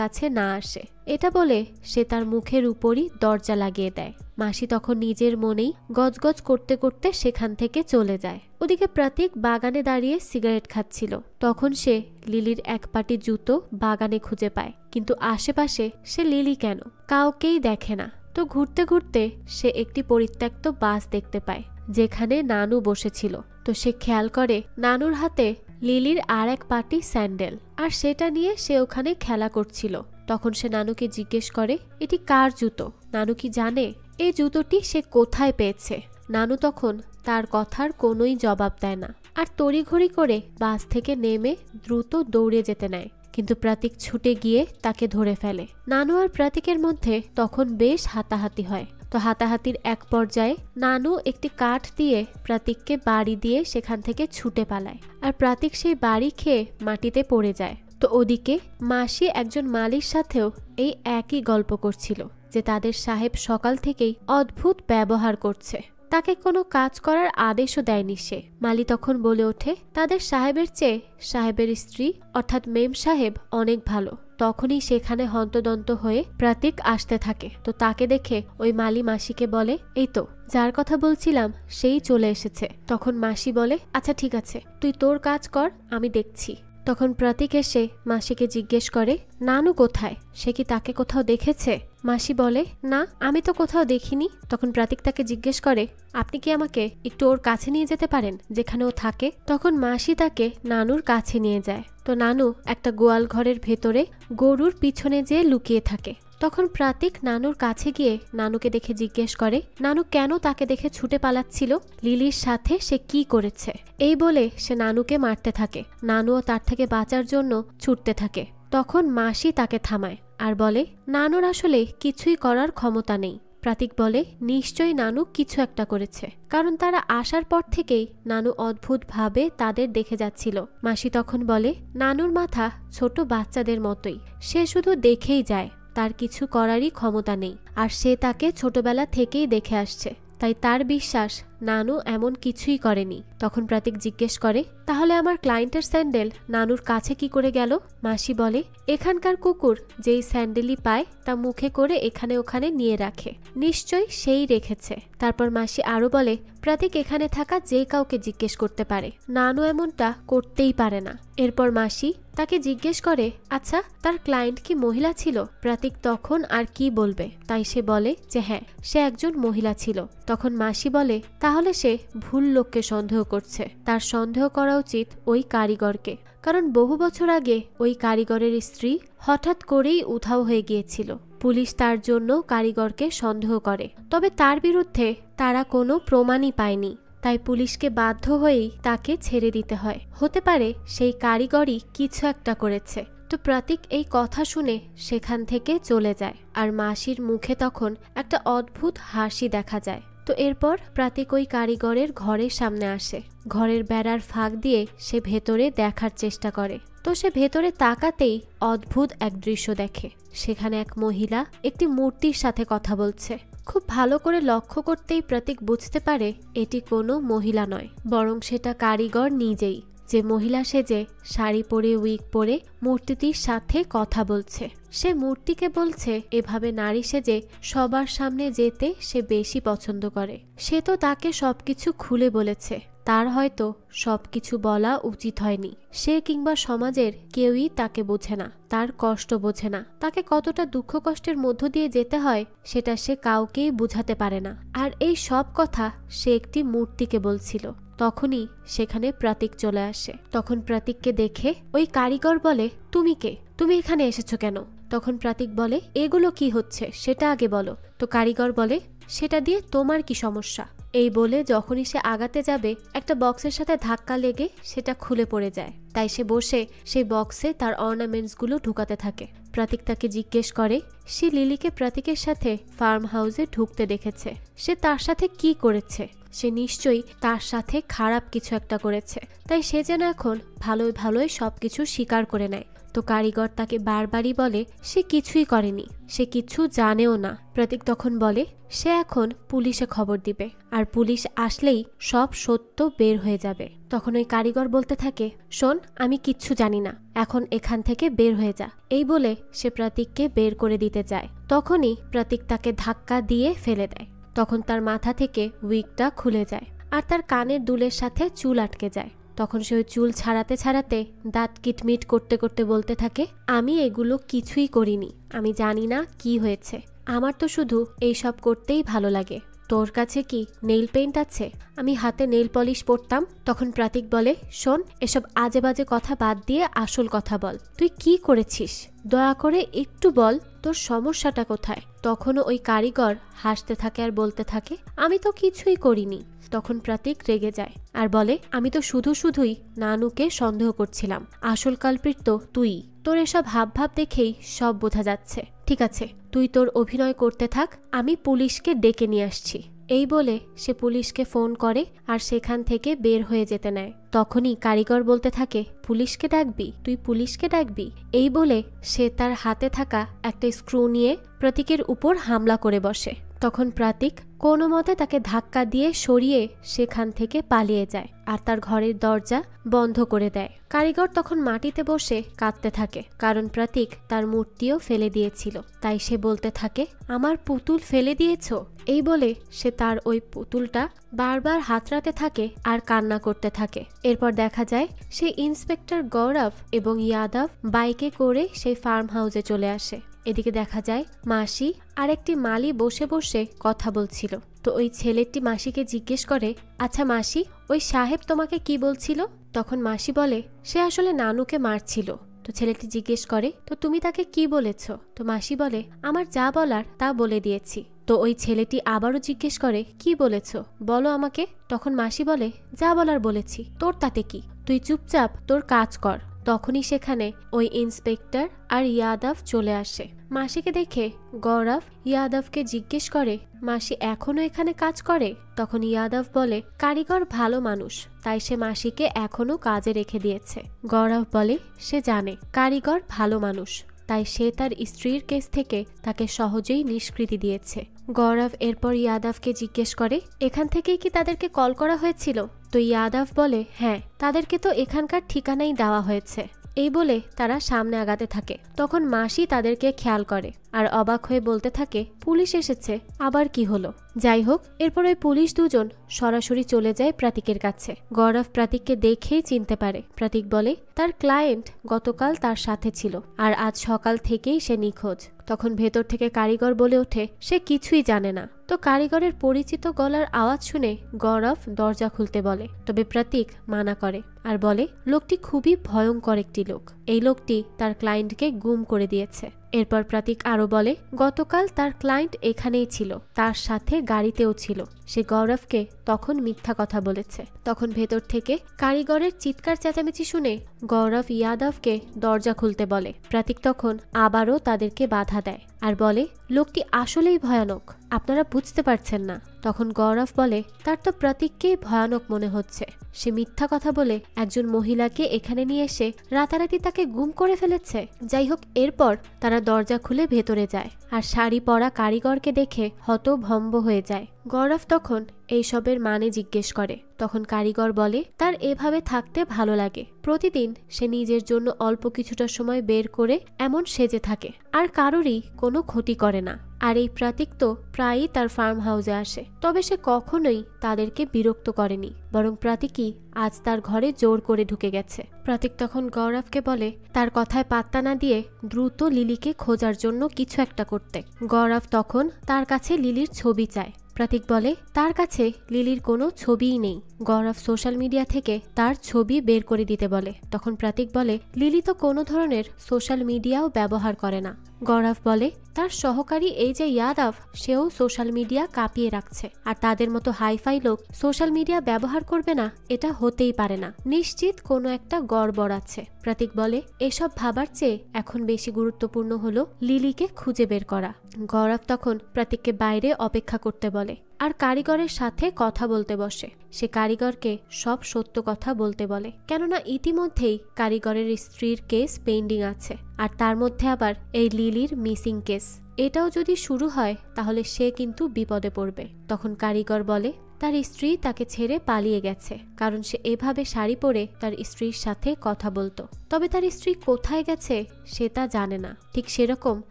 কাছে না আসে এটা বলে সে তার মুখের উপরই দরজা লাগিয়ে দেয় মাসি তখন নিজের মনেই গজগজ করতে করতে সেখান থেকে চলে যায় ওদিকে প্রতীক বাগানে দাঁড়িয়ে সিগারেট খাচ্ছিল তখন সে লিলির এক পাটি জুতো বাগানে খুঁজে পায় কিন্তু আশেপাশে সে লিলি কেন কাউকেই দেখে না তো ঘুরতে ঘুরতে সে একটি পরিত্যক্ত বাস দেখতে পায় যেখানে নানু বসেছিল তো সে খেয়াল করে নানুর হাতে লিলির আর এক পাটি স্যান্ডেল আর সেটা নিয়ে সে ওখানে খেলা করছিল তখন সে নানুকে জিজ্ঞেস করে এটি কার জুতো নানু কি জানে এই জুতোটি সে কোথায় পেয়েছে নানু তখন তার কথার কোনোই জবাব দেয় না আর তড়িঘড়ি করে বাস থেকে নেমে দ্রুত দৌড়ে যেতে নেয় কিন্তু প্রাতিক ছুটে গিয়ে তাকে ধরে ফেলে নানু আর প্রাতিকের মধ্যে তখন বেশ হাতাহাতি হয় তো হাতাহাতির এক পর্যায়ে নানু একটি কাঠ দিয়ে প্রাতিককে বাড়ি দিয়ে সেখান থেকে ছুটে পালায় আর প্রাতিক সেই বাড়ি খেয়ে মাটিতে পড়ে যায় তো ওদিকে মাসি একজন মালির সাথেও এই একই গল্প করছিল যে তাদের সাহেব সকাল থেকেই অদ্ভুত ব্যবহার করছে তাকে কোনো কাজ করার আদেশও দেয়নি সে মালি তখন বলে ওঠে তাদের সাহেবের চেয়ে সাহেবের স্ত্রী অর্থাৎ মেম সাহেব অনেক ভালো তখনই সেখানে হন্তদন্ত হয়ে প্রাতিক আসতে থাকে তো তাকে দেখে ওই মালি মাসিকে বলে এই তো যার কথা বলছিলাম সেই চলে এসেছে তখন মাসি বলে আচ্ছা ঠিক আছে তুই তোর কাজ কর আমি দেখছি তখন প্রতীক এসে মাসিকে জিজ্ঞেস করে নানু কোথায় সে কি তাকে কোথাও দেখেছে মাসি বলে না আমি তো কোথাও দেখিনি তখন প্রাতিক তাকে জিজ্ঞেস করে আপনি কি আমাকে একটু ওর কাছে নিয়ে যেতে পারেন যেখানে ও থাকে তখন মাসি তাকে নানুর কাছে নিয়ে যায় তো নানু একটা গোয়াল ঘরের ভেতরে গরুর পিছনে যেয়ে লুকিয়ে থাকে তখন প্রাতিক নানুর কাছে গিয়ে নানুকে দেখে জিজ্ঞেস করে নানু কেন তাকে দেখে ছুটে পালাচ্ছিল লিলির সাথে সে কি করেছে এই বলে সে নানুকে মারতে থাকে নানুও তার থেকে বাঁচার জন্য ছুটতে থাকে তখন মাসি তাকে থামায় আর বলে নানুর আসলে কিছুই করার ক্ষমতা নেই প্রাতিক বলে নিশ্চয়ই নানু কিছু একটা করেছে কারণ তারা আসার পর থেকেই নানু অদ্ভুতভাবে তাদের দেখে যাচ্ছিল মাসি তখন বলে নানুর মাথা ছোট বাচ্চাদের মতোই সে শুধু দেখেই যায় তার কিছু করারই ক্ষমতা নেই আর সে তাকে ছোটবেলা থেকেই দেখে আসছে তাই তার বিশ্বাস নানু এমন কিছুই করেনি তখন প্রাতিক জিজ্ঞেস করে তাহলে আমার ক্লায়েন্টের স্যান্ডেল নানুর কাছে কি করে গেল মাসি বলে এখানকার কুকুর যেই স্যান্ডেলই পায় তা মুখে করে এখানে ওখানে নিয়ে রাখে নিশ্চয় সেই রেখেছে তারপর মাসি আরও বলে প্রাতিক এখানে থাকা যে কাউকে জিজ্ঞেস করতে পারে নানু এমনটা করতেই পারে না এরপর মাসি তাকে জিজ্ঞেস করে আচ্ছা তার ক্লায়েন্ট কি মহিলা ছিল প্রাতিক তখন আর কি বলবে তাই সে বলে যে হ্যাঁ সে একজন মহিলা ছিল তখন মাসি বলে তা তাহলে সে ভুল লোককে সন্দেহ করছে তার সন্দেহ করা উচিত ওই কারিগরকে কারণ বহু বছর আগে ওই কারিগরের স্ত্রী হঠাৎ করেই উধাও হয়ে গিয়েছিল পুলিশ তার জন্য কারিগরকে সন্দেহ করে তবে তার বিরুদ্ধে তারা কোনো প্রমাণই পায়নি তাই পুলিশকে বাধ্য হয়েই তাকে ছেড়ে দিতে হয় হতে পারে সেই কারিগরই কিছু একটা করেছে তো প্রতীক এই কথা শুনে সেখান থেকে চলে যায় আর মাসির মুখে তখন একটা অদ্ভুত হাসি দেখা যায় তো এরপর প্রাতিক ওই কারিগরের ঘরের সামনে আসে ঘরের বেড়ার ফাঁক দিয়ে সে ভেতরে দেখার চেষ্টা করে তো সে ভেতরে তাকাতেই অদ্ভুত এক দৃশ্য দেখে সেখানে এক মহিলা একটি মূর্তির সাথে কথা বলছে খুব ভালো করে লক্ষ্য করতেই প্রতীক বুঝতে পারে এটি কোনো মহিলা নয় বরং সেটা কারিগর নিজেই যে মহিলা সেজে শাড়ি পরে উইক পরে মূর্তিটির সাথে কথা বলছে সে মূর্তিকে বলছে এভাবে নারী সেজে সবার সামনে যেতে সে বেশি পছন্দ করে সে তো তাকে সবকিছু খুলে বলেছে তার হয়তো সব কিছু বলা উচিত হয়নি সে কিংবা সমাজের কেউই তাকে বোঝে না তার কষ্ট বোঝে না তাকে কতটা দুঃখ কষ্টের মধ্য দিয়ে যেতে হয় সেটা সে কাউকেই বুঝাতে পারে না আর এই সব কথা সে একটি মূর্তিকে বলছিল তখনই সেখানে প্রাতিক চলে আসে তখন প্রাতিককে দেখে ওই কারিগর বলে তুমি কে তুমি এখানে এসেছো কেন তখন প্রাতিক বলে এগুলো কি হচ্ছে সেটা আগে বলো তো কারিগর বলে সেটা দিয়ে তোমার কি সমস্যা এই বলে যখনই সে আগাতে যাবে একটা বক্সের সাথে ধাক্কা লেগে সেটা খুলে পড়ে যায় তাই সে বসে সেই বক্সে তার অর্নামেন্টসগুলো ঢুকাতে থাকে প্রাতিক তাকে জিজ্ঞেস করে সে লিলিকে প্রাতিকের সাথে ফার্ম হাউসে ঢুকতে দেখেছে সে তার সাথে কি করেছে সে নিশ্চয়ই তার সাথে খারাপ কিছু একটা করেছে তাই সে যেন এখন ভালোই ভালোই সব কিছু স্বীকার করে নেয় তো কারিগর তাকে বারবারই বলে সে কিছুই করেনি সে কিছু জানেও না প্রতীক তখন বলে সে এখন পুলিশে খবর দিবে আর পুলিশ আসলেই সব সত্য বের হয়ে যাবে তখন ওই কারিগর বলতে থাকে শোন আমি কিচ্ছু জানি না এখন এখান থেকে বের হয়ে যা এই বলে সে প্রতীককে বের করে দিতে যায় তখনই প্রতীক তাকে ধাক্কা দিয়ে ফেলে দেয় তখন তার মাথা থেকে উইকটা খুলে যায় আর তার কানের দুলের সাথে চুল আটকে যায় তখন সে ওই চুল ছাড়াতে ছাড়াতে দাঁত কিটমিট করতে করতে বলতে থাকে আমি এগুলো কিছুই করিনি আমি জানি না কি হয়েছে আমার তো শুধু এইসব করতেই ভালো লাগে তোর কাছে কি নেইল পেন্ট আছে আমি হাতে নেইল পলিশ পরতাম তখন প্রাতিক বলে শোন এসব আজে বাজে কথা বাদ দিয়ে আসল কথা বল তুই কি করেছিস দয়া করে একটু বল তোর সমস্যাটা কোথায় তখনও ওই কারিগর হাসতে থাকে আর বলতে থাকে আমি তো কিছুই করিনি তখন প্রাতিক রেগে যায় আর বলে আমি তো শুধু শুধুই নানুকে সন্দেহ করছিলাম আসল কাল্পির তো তুই তোর এসব হাব ভাব দেখেই সব বোঝা যাচ্ছে ঠিক আছে তুই তোর অভিনয় করতে থাক আমি পুলিশকে ডেকে নিয়ে আসছি এই বলে সে পুলিশকে ফোন করে আর সেখান থেকে বের হয়ে যেতে নেয় তখনই কারিগর বলতে থাকে পুলিশকে ডাকবি তুই পুলিশকে ডাকবি এই বলে সে তার হাতে থাকা একটা স্ক্রু নিয়ে প্রতীকের উপর হামলা করে বসে তখন প্রাতিক কোনো মতে তাকে ধাক্কা দিয়ে সরিয়ে সেখান থেকে পালিয়ে যায় আর তার ঘরের দরজা বন্ধ করে দেয় কারিগর তখন মাটিতে বসে কাঁদতে থাকে কারণ প্রাতিক তার মূর্তিও ফেলে দিয়েছিল তাই সে বলতে থাকে আমার পুতুল ফেলে দিয়েছ এই বলে সে তার ওই পুতুলটা বারবার হাতড়াতে থাকে আর কান্না করতে থাকে এরপর দেখা যায় সে ইন্সপেক্টর গৌরব এবং ইয়াদব বাইকে করে সেই ফার্ম হাউসে চলে আসে এদিকে দেখা যায় মাসি আর একটি মালি বসে বসে কথা বলছিল তো ওই ছেলেটি মাসিকে জিজ্ঞেস করে আচ্ছা মাসি ওই সাহেব তোমাকে কি বলছিল তখন মাসি বলে সে আসলে নানুকে মারছিল তো ছেলেটি জিজ্ঞেস করে তো তুমি তাকে কি বলেছ তো মাসি বলে আমার যা বলার তা বলে দিয়েছি তো ওই ছেলেটি আবারও জিজ্ঞেস করে কি বলেছ বলো আমাকে তখন মাসি বলে যা বলার বলেছি তোর তাতে কি তুই চুপচাপ তোর কাজ কর তখনই সেখানে ওই ইন্সপেক্টর আর ইয়াদাফ চলে আসে মাসিকে দেখে গৌরব ইয়াদবকে জিজ্ঞেস করে মাসি এখনও এখানে কাজ করে তখন ইয়াদব বলে কারিগর ভালো মানুষ তাই সে মাসিকে এখনও কাজে রেখে দিয়েছে গৌরব বলে সে জানে কারিগর ভালো মানুষ তাই সে তার স্ত্রীর কেস থেকে তাকে সহজেই নিষ্কৃতি দিয়েছে গৌরব এরপর ইয়াদাভকে জিজ্ঞেস করে এখান থেকেই কি তাদেরকে কল করা হয়েছিল তো ইয়াদাভ বলে হ্যাঁ তাদেরকে তো এখানকার ঠিকানাই দেওয়া হয়েছে এই বলে তারা সামনে আগাতে থাকে তখন মাসি তাদেরকে খেয়াল করে আর অবাক হয়ে বলতে থাকে পুলিশ এসেছে আবার কি হলো যাই হোক এরপর ওই পুলিশ দুজন সরাসরি চলে যায় প্রাতিকের কাছে গৌরব প্রাতিককে দেখেই চিনতে পারে প্রাতিক বলে তার ক্লায়েন্ট গতকাল তার সাথে ছিল আর আজ সকাল থেকেই সে নিখোঁজ তখন ভেতর থেকে কারিগর বলে ওঠে সে কিছুই জানে না তো কারিগরের পরিচিত গলার আওয়াজ শুনে গৌরব দরজা খুলতে বলে তবে প্রতীক মানা করে আর বলে লোকটি খুবই ভয়ঙ্কর একটি লোক এই লোকটি তার ক্লায়েন্টকে গুম করে দিয়েছে এরপর প্রাতিক আরও বলে গতকাল তার ক্লায়েন্ট এখানেই ছিল তার সাথে গাড়িতেও ছিল সে গৌরবকে তখন মিথ্যা কথা বলেছে তখন ভেতর থেকে কারিগরের চিৎকার চেঁচামেচি শুনে গৌরব ইয়াদবকে দরজা খুলতে বলে প্রাতিক তখন আবারও তাদেরকে বাধা দেয় আর বলে লোকটি আসলেই ভয়ানক আপনারা বুঝতে পারছেন না তখন গৌরব বলে তার তো প্রতীককেই ভয়ানক মনে হচ্ছে সে মিথ্যা কথা বলে একজন মহিলাকে এখানে নিয়ে এসে রাতারাতি তাকে গুম করে ফেলেছে যাই হোক এরপর তারা দরজা খুলে ভেতরে যায় আর শাড়ি পরা কারিগরকে দেখে হতভম্ব হয়ে যায় গৌরব তখন এইসবের মানে জিজ্ঞেস করে তখন কারিগর বলে তার এভাবে থাকতে ভালো লাগে প্রতিদিন সে নিজের জন্য অল্প কিছুটা সময় বের করে এমন সেজে থাকে আর কারোরই কোনো ক্ষতি করে না আর এই প্রাতিক তো প্রায়ই তার ফার্ম হাউসে আসে তবে সে কখনোই তাদেরকে বিরক্ত করেনি বরং প্রাতিকই আজ তার ঘরে জোর করে ঢুকে গেছে প্রাতিক তখন গৌরবকে বলে তার কথায় পাত্তা না দিয়ে দ্রুত লিলিকে খোঁজার জন্য কিছু একটা করতে গৌরব তখন তার কাছে লিলির ছবি চায় সাম্প্রতিক বলে তার কাছে লিলির কোনো ছবিই নেই গৌরব সোশ্যাল মিডিয়া থেকে তার ছবি বের করে দিতে বলে তখন প্রাতিক বলে লিলি তো কোনো ধরনের সোশ্যাল মিডিয়াও ব্যবহার করে না গৌরব বলে তার সহকারী এই যে ইয়াদাফ সেও সোশ্যাল মিডিয়া কাঁপিয়ে রাখছে আর তাদের মতো হাইফাই লোক সোশ্যাল মিডিয়া ব্যবহার করবে না এটা হতেই পারে না নিশ্চিত কোনো একটা গড়বড় আছে প্রতীক বলে এসব ভাবার চেয়ে এখন বেশি গুরুত্বপূর্ণ হলো লিলিকে খুঁজে বের করা গরাফ তখন প্রতীককে বাইরে অপেক্ষা করতে বলে আর কারিগরের সাথে কথা বলতে বসে সে কারিগরকে সব সত্য কথা বলতে বলে কেননা ইতিমধ্যেই কারিগরের স্ত্রীর কেস পেন্ডিং আছে আর তার মধ্যে আবার এই লিলির মিসিং কেস এটাও যদি শুরু হয় তাহলে সে কিন্তু বিপদে পড়বে তখন কারিগর বলে তার স্ত্রী তাকে ছেড়ে পালিয়ে গেছে কারণ সে এভাবে শাড়ি পরে তার স্ত্রীর সাথে কথা বলতো তবে তার স্ত্রী কোথায় গেছে সে তা জানে না ঠিক সেরকম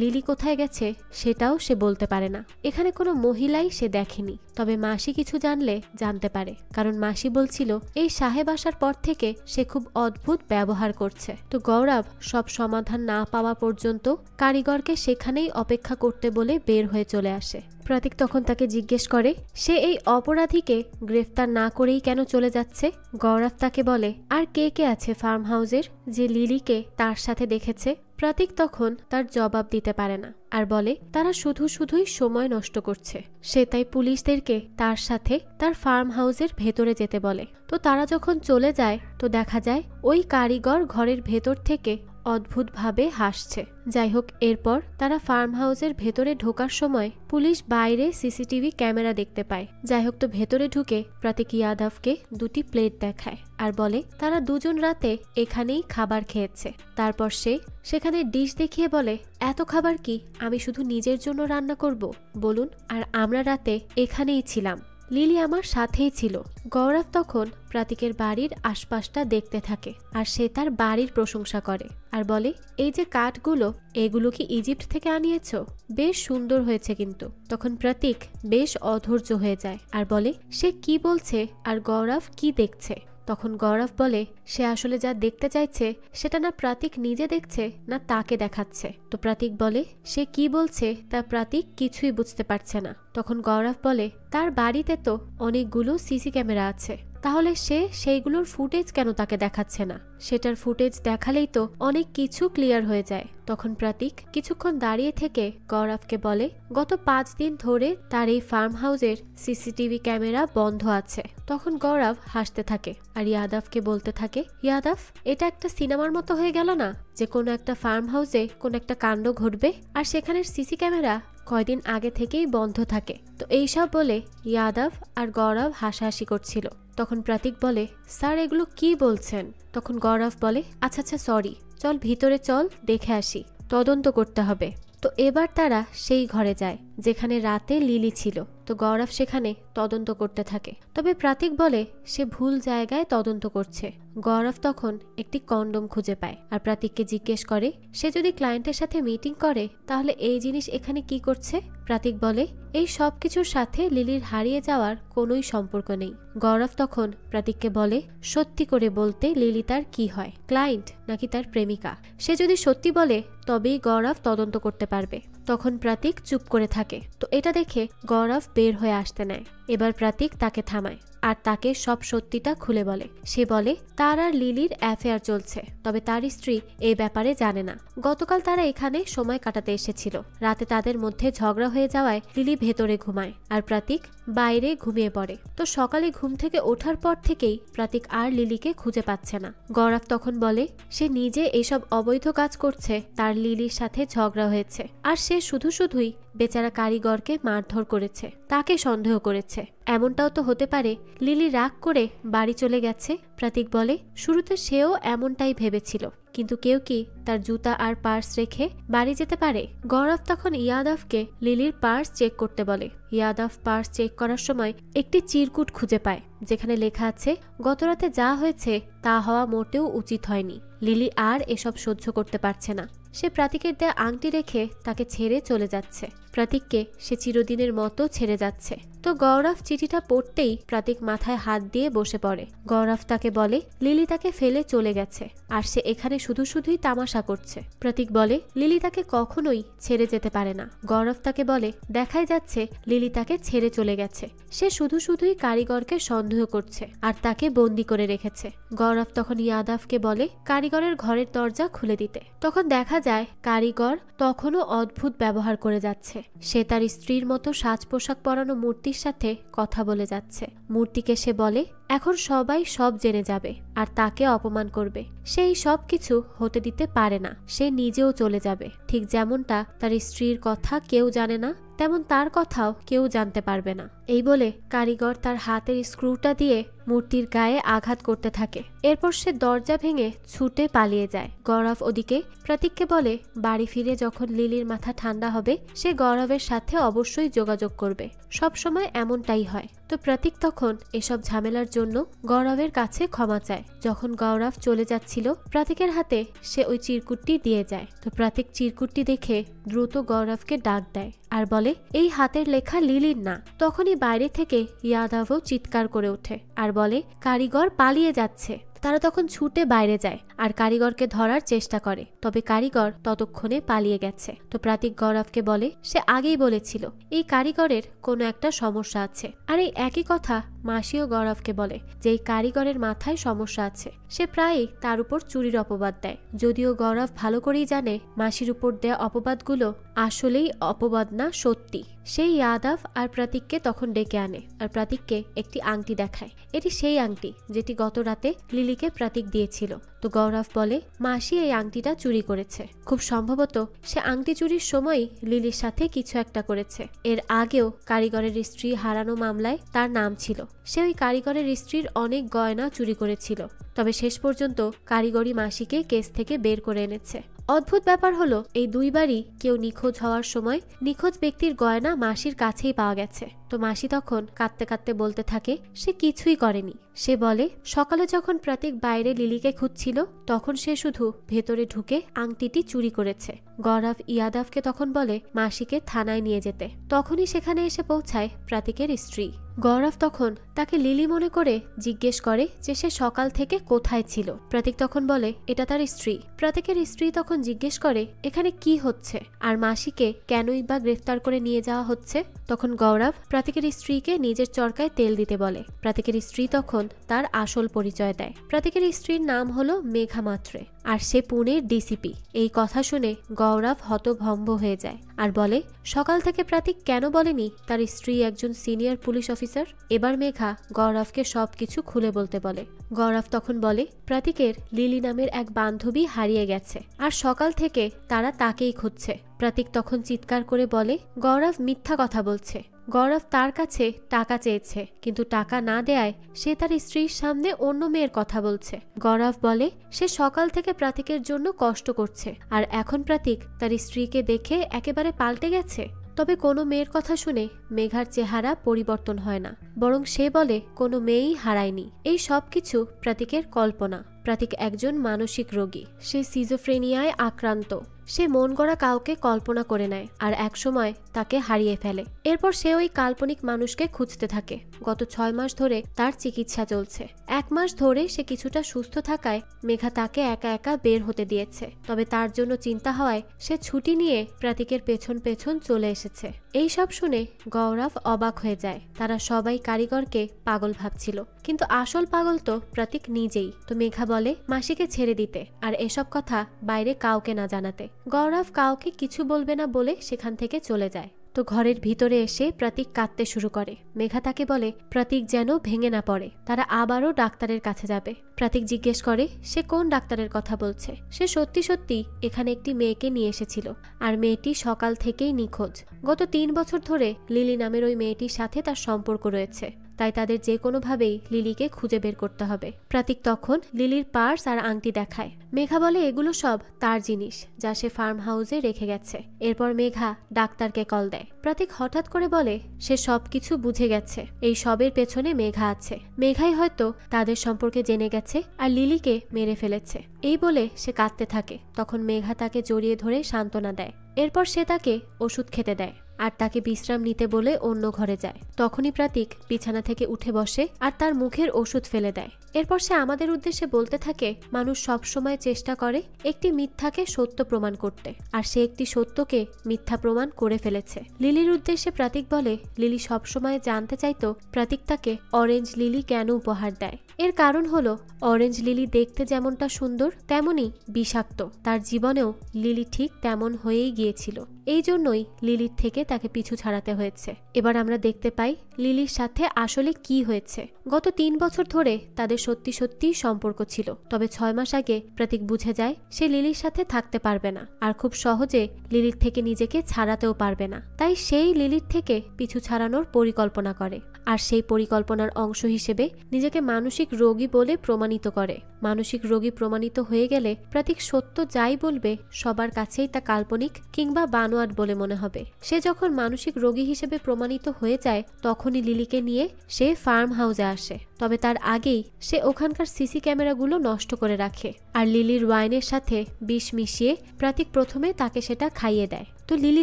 লিলি কোথায় গেছে সেটাও সে বলতে পারে না এখানে কোনো মহিলাই সে দেখেনি তবে মাসি কিছু জানলে জানতে পারে কারণ মাসি বলছিল এই সাহেব আসার পর থেকে সে খুব অদ্ভুত ব্যবহার করছে তো গৌরব সব সমাধান না পাওয়া পর্যন্ত কারিগরকে সেখানেই অপেক্ষা করতে বলে বের হয়ে চলে আসে প্রতীক তখন তাকে জিজ্ঞেস করে সে এই অপরাধীকে গ্রেফতার না করেই কেন চলে যাচ্ছে গৌরব তাকে বলে আর কে কে আছে ফার্ম হাউসের যে লিলিকে তার সাথে দেখেছে প্রতীক তখন তার জবাব দিতে পারে না আর বলে তারা শুধু শুধুই সময় নষ্ট করছে সে তাই পুলিশদেরকে তার সাথে তার ফার্ম হাউসের ভেতরে যেতে বলে তো তারা যখন চলে যায় তো দেখা যায় ওই কারিগর ঘরের ভেতর থেকে অদ্ভুতভাবে হাসছে যাই হোক এরপর তারা ফার্ম হাউসের ভেতরে ঢোকার সময় পুলিশ বাইরে সিসিটিভি ক্যামেরা দেখতে পায় যাই হোক তো ভেতরে ঢুকে প্রতীক ইয়াদবকে দুটি প্লেট দেখায় আর বলে তারা দুজন রাতে এখানেই খাবার খেয়েছে তারপর সে সেখানে ডিশ দেখিয়ে বলে এত খাবার কি আমি শুধু নিজের জন্য রান্না করব বলুন আর আমরা রাতে এখানেই ছিলাম লিলি আমার সাথেই ছিল গৌরব তখন প্রাতিকের বাড়ির আশপাশটা দেখতে থাকে আর সে তার বাড়ির প্রশংসা করে আর বলে এই যে কাঠগুলো এগুলো কি ইজিপ্ট থেকে আনিয়েছ বেশ সুন্দর হয়েছে কিন্তু তখন প্রতীক বেশ অধৈর্য হয়ে যায় আর বলে সে কি বলছে আর গৌরব কি দেখছে তখন গৌরব বলে সে আসলে যা দেখতে চাইছে সেটা না প্রাতিক নিজে দেখছে না তাকে দেখাচ্ছে তো প্রাতিক বলে সে কি বলছে তা প্রাতিক কিছুই বুঝতে পারছে না তখন গৌরব বলে তার বাড়িতে তো অনেকগুলো সিসি ক্যামেরা আছে তাহলে সে সেইগুলোর ফুটেজ কেন তাকে দেখাচ্ছে না সেটার ফুটেজ দেখালেই তো অনেক কিছু ক্লিয়ার হয়ে যায় তখন প্রতীক কিছুক্ষণ দাঁড়িয়ে থেকে গৌরবকে বলে গত পাঁচ দিন ধরে তার এই ফার্ম হাউসের সিসিটিভি ক্যামেরা বন্ধ আছে তখন গৌরব হাসতে থাকে আর ইয়াদাফকে বলতে থাকে ইয়াদাফ এটা একটা সিনেমার মতো হয়ে গেল না যে কোনো একটা ফার্ম হাউসে কোনো একটা কাণ্ড ঘটবে আর সেখানের সিসি ক্যামেরা কয়দিন আগে থেকেই বন্ধ থাকে তো এইসব বলে ইয়াদব আর গৌরব হাসাহাসি করছিল তখন প্রাতিক বলে স্যার এগুলো কি বলছেন তখন গৌরব বলে আচ্ছা আচ্ছা সরি চল ভিতরে চল দেখে আসি তদন্ত করতে হবে তো এবার তারা সেই ঘরে যায় যেখানে রাতে লিলি ছিল তো গৌরব সেখানে তদন্ত করতে থাকে তবে প্রাতিক বলে সে ভুল জায়গায় তদন্ত করছে গৌরব তখন একটি কন্ডম খুঁজে পায় আর প্রাতিককে জিজ্ঞেস করে সে যদি ক্লায়েন্টের সাথে মিটিং করে তাহলে এই জিনিস এখানে কি করছে প্রাতিক বলে এই সব কিছুর সাথে লিলির হারিয়ে যাওয়ার কোনোই সম্পর্ক নেই গৌরব তখন প্রাতিককে বলে সত্যি করে বলতে লিলি তার কি হয় ক্লায়েন্ট নাকি তার প্রেমিকা সে যদি সত্যি বলে তবেই গৌরব তদন্ত করতে পারবে তখন প্রাতিক চুপ করে থাকে তো এটা দেখে গৌরব বের হয়ে আসতে নেয় এবার প্রাতিক তাকে থামায় আর তাকে সব সত্যিটা খুলে বলে সে বলে তার আর লিলির অ্যাফেয়ার চলছে তবে তার স্ত্রী এই ব্যাপারে জানে না গতকাল তারা এখানে সময় কাটাতে এসেছিল রাতে তাদের মধ্যে ঝগড়া হয়ে যাওয়ায় লিলি ভেতরে ঘুমায় আর প্রাতিক বাইরে ঘুমিয়ে পড়ে তো সকালে ঘুম থেকে ওঠার পর থেকেই প্রাতিক আর লিলিকে খুঁজে পাচ্ছে না গৌরব তখন বলে সে নিজে এইসব অবৈধ কাজ করছে তার লিলির সাথে ঝগড়া হয়েছে আর সে শুধু শুধুই বেচারা কারিগরকে মারধর করেছে তাকে সন্দেহ করেছে এমনটাও তো হতে পারে লিলি রাগ করে বাড়ি চলে গেছে প্রতীক বলে শুরুতে সেও এমনটাই ভেবেছিল কিন্তু কেউ কি তার জুতা আর পার্স রেখে বাড়ি যেতে পারে গৌরব তখন ইয়াদফকে লিলির পার্স চেক করতে বলে ইয়াদফ পার্স চেক করার সময় একটি চিরকুট খুঁজে পায় যেখানে লেখা আছে গতরাতে যা হয়েছে তা হওয়া মোটেও উচিত হয়নি লিলি আর এসব সহ্য করতে পারছে না সে প্রাতিকের দেয়া আংটি রেখে তাকে ছেড়ে চলে যাচ্ছে প্রতীককে সে চিরদিনের মতো ছেড়ে যাচ্ছে তো গৌরব চিঠিটা পড়তেই প্রাতিক মাথায় হাত দিয়ে বসে পড়ে গৌরব তাকে বলে লিলি তাকে ফেলে চলে গেছে আর সে এখানে শুধু শুধুই তামাশা করছে প্রতীক বলে লিলি তাকে কখনোই ছেড়ে যেতে পারে না গৌরব তাকে বলে দেখাই যাচ্ছে লিলি তাকে ছেড়ে চলে গেছে সে শুধু শুধুই কারিগরকে সন্দেহ করছে আর তাকে বন্দি করে রেখেছে গৌরব তখন ইয়াদাফকে বলে কারিগরের ঘরের দরজা খুলে দিতে তখন দেখা যায় কারিগর তখনও অদ্ভুত ব্যবহার করে যাচ্ছে সে তার স্ত্রীর মতো সাজ পোশাক পরানো মূর্তির সাথে কথা বলে যাচ্ছে মূর্তিকে সে বলে এখন সবাই সব জেনে যাবে আর তাকে অপমান করবে সেই সব কিছু হতে দিতে পারে না সে নিজেও চলে যাবে ঠিক যেমনটা তার স্ত্রীর কথা কেউ জানে না তেমন তার কথাও কেউ জানতে পারবে না এই বলে কারিগর তার হাতের স্ক্রুটা দিয়ে মূর্তির গায়ে আঘাত করতে থাকে এরপর সে দরজা ভেঙে ছুটে পালিয়ে যায় গৌরব ওদিকে প্রতীককে বলে বাড়ি ফিরে যখন লিলির মাথা ঠান্ডা হবে সে গৌরবের সাথে অবশ্যই যোগাযোগ করবে সব সময় এমনটাই হয় তো প্রতীক তখন এসব ঝামেলার জন্য গৌরবের কাছে ক্ষমা চায় যখন গৌরব চলে যাচ্ছিল প্রতীকের হাতে সে ওই চিরকুটটি দিয়ে যায় তো প্রতীক চিরকুটটি দেখে দ্রুত গৌরবকে ডাক দেয় আর বলে এই হাতের লেখা লিলির না তখনই বাইরে থেকে ইয়াদাভও চিৎকার করে ওঠে আর বলে কারিগর পালিয়ে যাচ্ছে তারা তখন ছুটে বাইরে যায় আর কারিগরকে ধরার চেষ্টা করে তবে কারিগর ততক্ষণে পালিয়ে গেছে তো প্রাতিক গৌরবকে বলে সে আগেই বলেছিল এই কারিগরের কোনো একটা সমস্যা আছে আর এই একই কথা মাসিও গৌরবকে বলে যে এই কারিগরের মাথায় সমস্যা আছে সে প্রায়ই তার উপর চুরির অপবাদ দেয় যদিও গৌরব ভালো করেই জানে মাসির উপর দেয়া অপবাদগুলো আসলেই অপবাদ না সত্যি সেই ইয়াদাভ আর প্রাতিককে তখন ডেকে আনে আর প্রাতিককে একটি আংটি দেখায় এটি সেই আংটি যেটি গত রাতে লিলিকে প্রতীক দিয়েছিল তো গৌরব বলে মাসি এই আংটিটা চুরি করেছে খুব সম্ভবত সে আংটি চুরির সময়ই লিলির সাথে কিছু একটা করেছে এর আগেও কারিগরের স্ত্রী হারানো মামলায় তার নাম ছিল সে ওই কারিগরের স্ত্রীর অনেক গয়না চুরি করেছিল তবে শেষ পর্যন্ত কারিগরি মাসিকে কেস থেকে বের করে এনেছে অদ্ভুত ব্যাপার হলো এই দুইবারই কেউ নিখোঁজ হওয়ার সময় নিখোঁজ ব্যক্তির গয়না মাসির কাছেই পাওয়া গেছে তো মাসি তখন কাঁদতে কাঁদতে বলতে থাকে সে কিছুই করেনি সে বলে সকালে যখন প্রতীক বাইরে লিলিকে খুঁজছিল তখন সে শুধু ভেতরে ঢুকে আংটিটি চুরি করেছে গৌরব ইয়াদাফকে তখন বলে মাসিকে থানায় নিয়ে যেতে তখনই সেখানে এসে পৌঁছায় প্রতীকের স্ত্রী গরফ তখন তাকে লিলি মনে করে জিজ্ঞেস করে যে সে সকাল থেকে কোথায় ছিল প্রতীক তখন বলে এটা তার স্ত্রী প্রতীকের স্ত্রী তখন জিজ্ঞেস করে এখানে কি হচ্ছে আর মাসিকে কেনই বা গ্রেফতার করে নিয়ে যাওয়া হচ্ছে তখন গৌরব প্রাতিকের স্ত্রীকে নিজের চরকায় তেল দিতে বলে প্রাতিকের স্ত্রী তখন তার আসল পরিচয় দেয় প্রাতিকের স্ত্রীর নাম হলো মেঘা মাত্রে আর সে পুনের ডিসিপি এই কথা শুনে গৌরব হতভম্ব হয়ে যায় আর বলে সকাল থেকে প্রাতিক কেন বলেনি তার স্ত্রী একজন সিনিয়র পুলিশ অফিসার এবার মেঘা গৌরবকে সব কিছু খুলে বলতে বলে গৌরব তখন বলে প্রাতিকের লিলি নামের এক বান্ধবী হারিয়ে গেছে আর সকাল থেকে তারা তাকেই খুঁজছে প্রাতিক তখন চিৎকার করে বলে গৌরব মিথ্যা কথা বলছে গৌরব তার কাছে টাকা চেয়েছে কিন্তু টাকা না দেয়ায় সে তার স্ত্রীর সামনে অন্য মেয়ের কথা বলছে গৌরব বলে সে সকাল থেকে প্রাতিকের জন্য কষ্ট করছে আর এখন প্রাতিক তার স্ত্রীকে দেখে একেবারে পাল্টে গেছে তবে কোনো মেয়ের কথা শুনে মেঘার চেহারা পরিবর্তন হয় না বরং সে বলে কোনো মেয়েই হারায়নি এই সব কিছু প্রাতিকের কল্পনা প্রাতিক একজন মানসিক রোগী সে সিজোফ্রেনিয়ায় আক্রান্ত সে মন গড়া কাউকে কল্পনা করে নেয় আর একসময় তাকে হারিয়ে ফেলে এরপর সে ওই কাল্পনিক মানুষকে খুঁজতে থাকে গত ছয় মাস ধরে তার চিকিৎসা চলছে এক মাস ধরে সে কিছুটা সুস্থ থাকায় মেঘা তাকে একা একা বের হতে দিয়েছে তবে তার জন্য চিন্তা হওয়ায় সে ছুটি নিয়ে প্রাতিকের পেছন পেছন চলে এসেছে এই সব শুনে গৌরব অবাক হয়ে যায় তারা সবাই কারিগরকে পাগল ভাবছিল কিন্তু আসল পাগল তো প্রতীক নিজেই তো মেঘা বলে মাসিকে ছেড়ে দিতে আর এসব কথা বাইরে কাউকে না জানাতে গৌরব কাউকে কিছু বলবে না বলে সেখান থেকে চলে যায় তো ঘরের ভিতরে এসে প্রতীক কাঁদতে শুরু করে মেঘা তাকে বলে প্রতীক যেন ভেঙে না পড়ে তারা আবারও ডাক্তারের কাছে যাবে প্রতীক জিজ্ঞেস করে সে কোন ডাক্তারের কথা বলছে সে সত্যি সত্যি এখানে একটি মেয়েকে নিয়ে এসেছিল আর মেয়েটি সকাল থেকেই নিখোঁজ গত তিন বছর ধরে লিলি নামের ওই মেয়েটির সাথে তার সম্পর্ক রয়েছে তাই তাদের যে কোনোভাবেই লিলিকে খুঁজে বের করতে হবে প্রাতিক তখন লিলির পার্স আর আংটি দেখায় মেঘা বলে এগুলো সব তার জিনিস যা সে ফার্ম হাউসে রেখে গেছে এরপর মেঘা ডাক্তারকে কল দেয় প্রাতিক হঠাৎ করে বলে সে সব কিছু বুঝে গেছে এই সবের পেছনে মেঘা আছে মেঘাই হয়তো তাদের সম্পর্কে জেনে গেছে আর লিলিকে মেরে ফেলেছে এই বলে সে কাঁদতে থাকে তখন মেঘা তাকে জড়িয়ে ধরে সান্ত্বনা দেয় এরপর সে তাকে ওষুধ খেতে দেয় আর তাকে বিশ্রাম নিতে বলে অন্য ঘরে যায় তখনই প্রাতিক বিছানা থেকে উঠে বসে আর তার মুখের ওষুধ ফেলে দেয় এরপর সে আমাদের উদ্দেশ্যে বলতে থাকে মানুষ সবসময় চেষ্টা করে একটি মিথ্যাকে সত্য প্রমাণ করতে আর সে একটি সত্যকে মিথ্যা প্রমাণ করে ফেলেছে লিলির উদ্দেশ্যে প্রাতিক বলে লিলি সবসময় জানতে চাইতো প্রাতিক তাকে অরেঞ্জ লিলি কেন উপহার দেয় এর কারণ হলো অরেঞ্জ লিলি দেখতে যেমনটা সুন্দর তেমনই বিষাক্ত তার জীবনেও লিলি ঠিক তেমন হয়েই গিয়েছিল এই জন্যই লিলির থেকে তাকে পিছু ছাড়াতে হয়েছে এবার আমরা দেখতে পাই লিলির সাথে আসলে কি হয়েছে গত তিন বছর ধরে তাদের সত্যি সত্যি সম্পর্ক ছিল তবে ছয় মাস আগে প্রতীক বুঝে যায় সে লিলির সাথে থাকতে পারবে না আর খুব সহজে লিলির থেকে নিজেকে ছাড়াতেও পারবে না তাই সেই লিলির থেকে পিছু ছাড়ানোর পরিকল্পনা করে আর সেই পরিকল্পনার অংশ হিসেবে নিজেকে মানসিক রোগী বলে প্রমাণিত করে মানসিক রোগী প্রমাণিত হয়ে গেলে প্রতীক সত্য যাই বলবে সবার কাছেই তা কাল্পনিক কিংবা বানোয়াট বলে মনে হবে সে যখন মানসিক রোগী হিসেবে প্রমাণিত হয়ে যায় তখনই লিলিকে নিয়ে সে ফার্ম হাউসে আসে তবে তার আগেই সে সে ওখানকার সিসি ক্যামেরাগুলো নষ্ট করে রাখে আর লিলির ওয়াইনের সাথে বিষ মিশিয়ে প্রাতিক প্রথমে তাকে সেটা খাইয়ে দেয় তো লিলি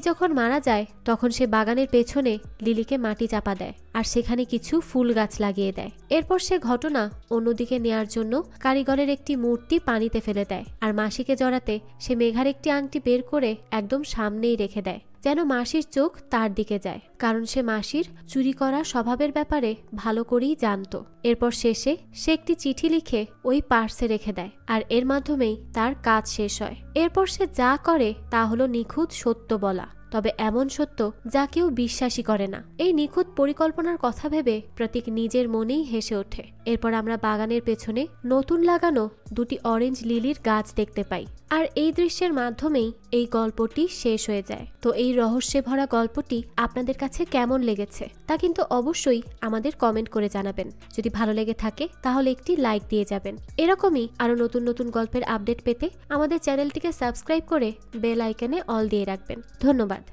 যখন মারা যায় তখন সে বাগানের পেছনে লিলিকে মাটি চাপা দেয় আর সেখানে কিছু ফুল গাছ লাগিয়ে দেয় এরপর সে ঘটনা অন্যদিকে নেয়ার জন্য কারিগরের একটি মূর্তি পানিতে ফেলে দেয় আর মাসিকে জড়াতে সে মেঘার একটি আংটি বের করে একদম সামনেই রেখে দেয় যেন মাসির চোখ তার দিকে যায় কারণ সে মাসির চুরি করা স্বভাবের ব্যাপারে ভালো করেই জানত এরপর শেষে সে একটি চিঠি লিখে ওই পার্সে রেখে দেয় আর এর মাধ্যমেই তার কাজ শেষ হয় এরপর সে যা করে তা হলো নিখুঁত সত্য বলা তবে এমন সত্য যা কেউ বিশ্বাসই করে না এই নিখুঁত পরিকল্পনার কথা ভেবে প্রতীক নিজের মনেই হেসে ওঠে এরপর আমরা বাগানের পেছনে নতুন লাগানো দুটি অরেঞ্জ লিলির গাছ দেখতে পাই আর এই দৃশ্যের মাধ্যমেই এই গল্পটি শেষ হয়ে যায় তো এই রহস্যে ভরা গল্পটি আপনাদের কাছে কেমন লেগেছে তা কিন্তু অবশ্যই আমাদের কমেন্ট করে জানাবেন যদি ভালো লেগে থাকে তাহলে একটি লাইক দিয়ে যাবেন এরকমই আরও নতুন নতুন গল্পের আপডেট পেতে আমাদের চ্যানেলটিকে সাবস্ক্রাইব করে বেল আইকনে অল দিয়ে রাখবেন ধন্যবাদ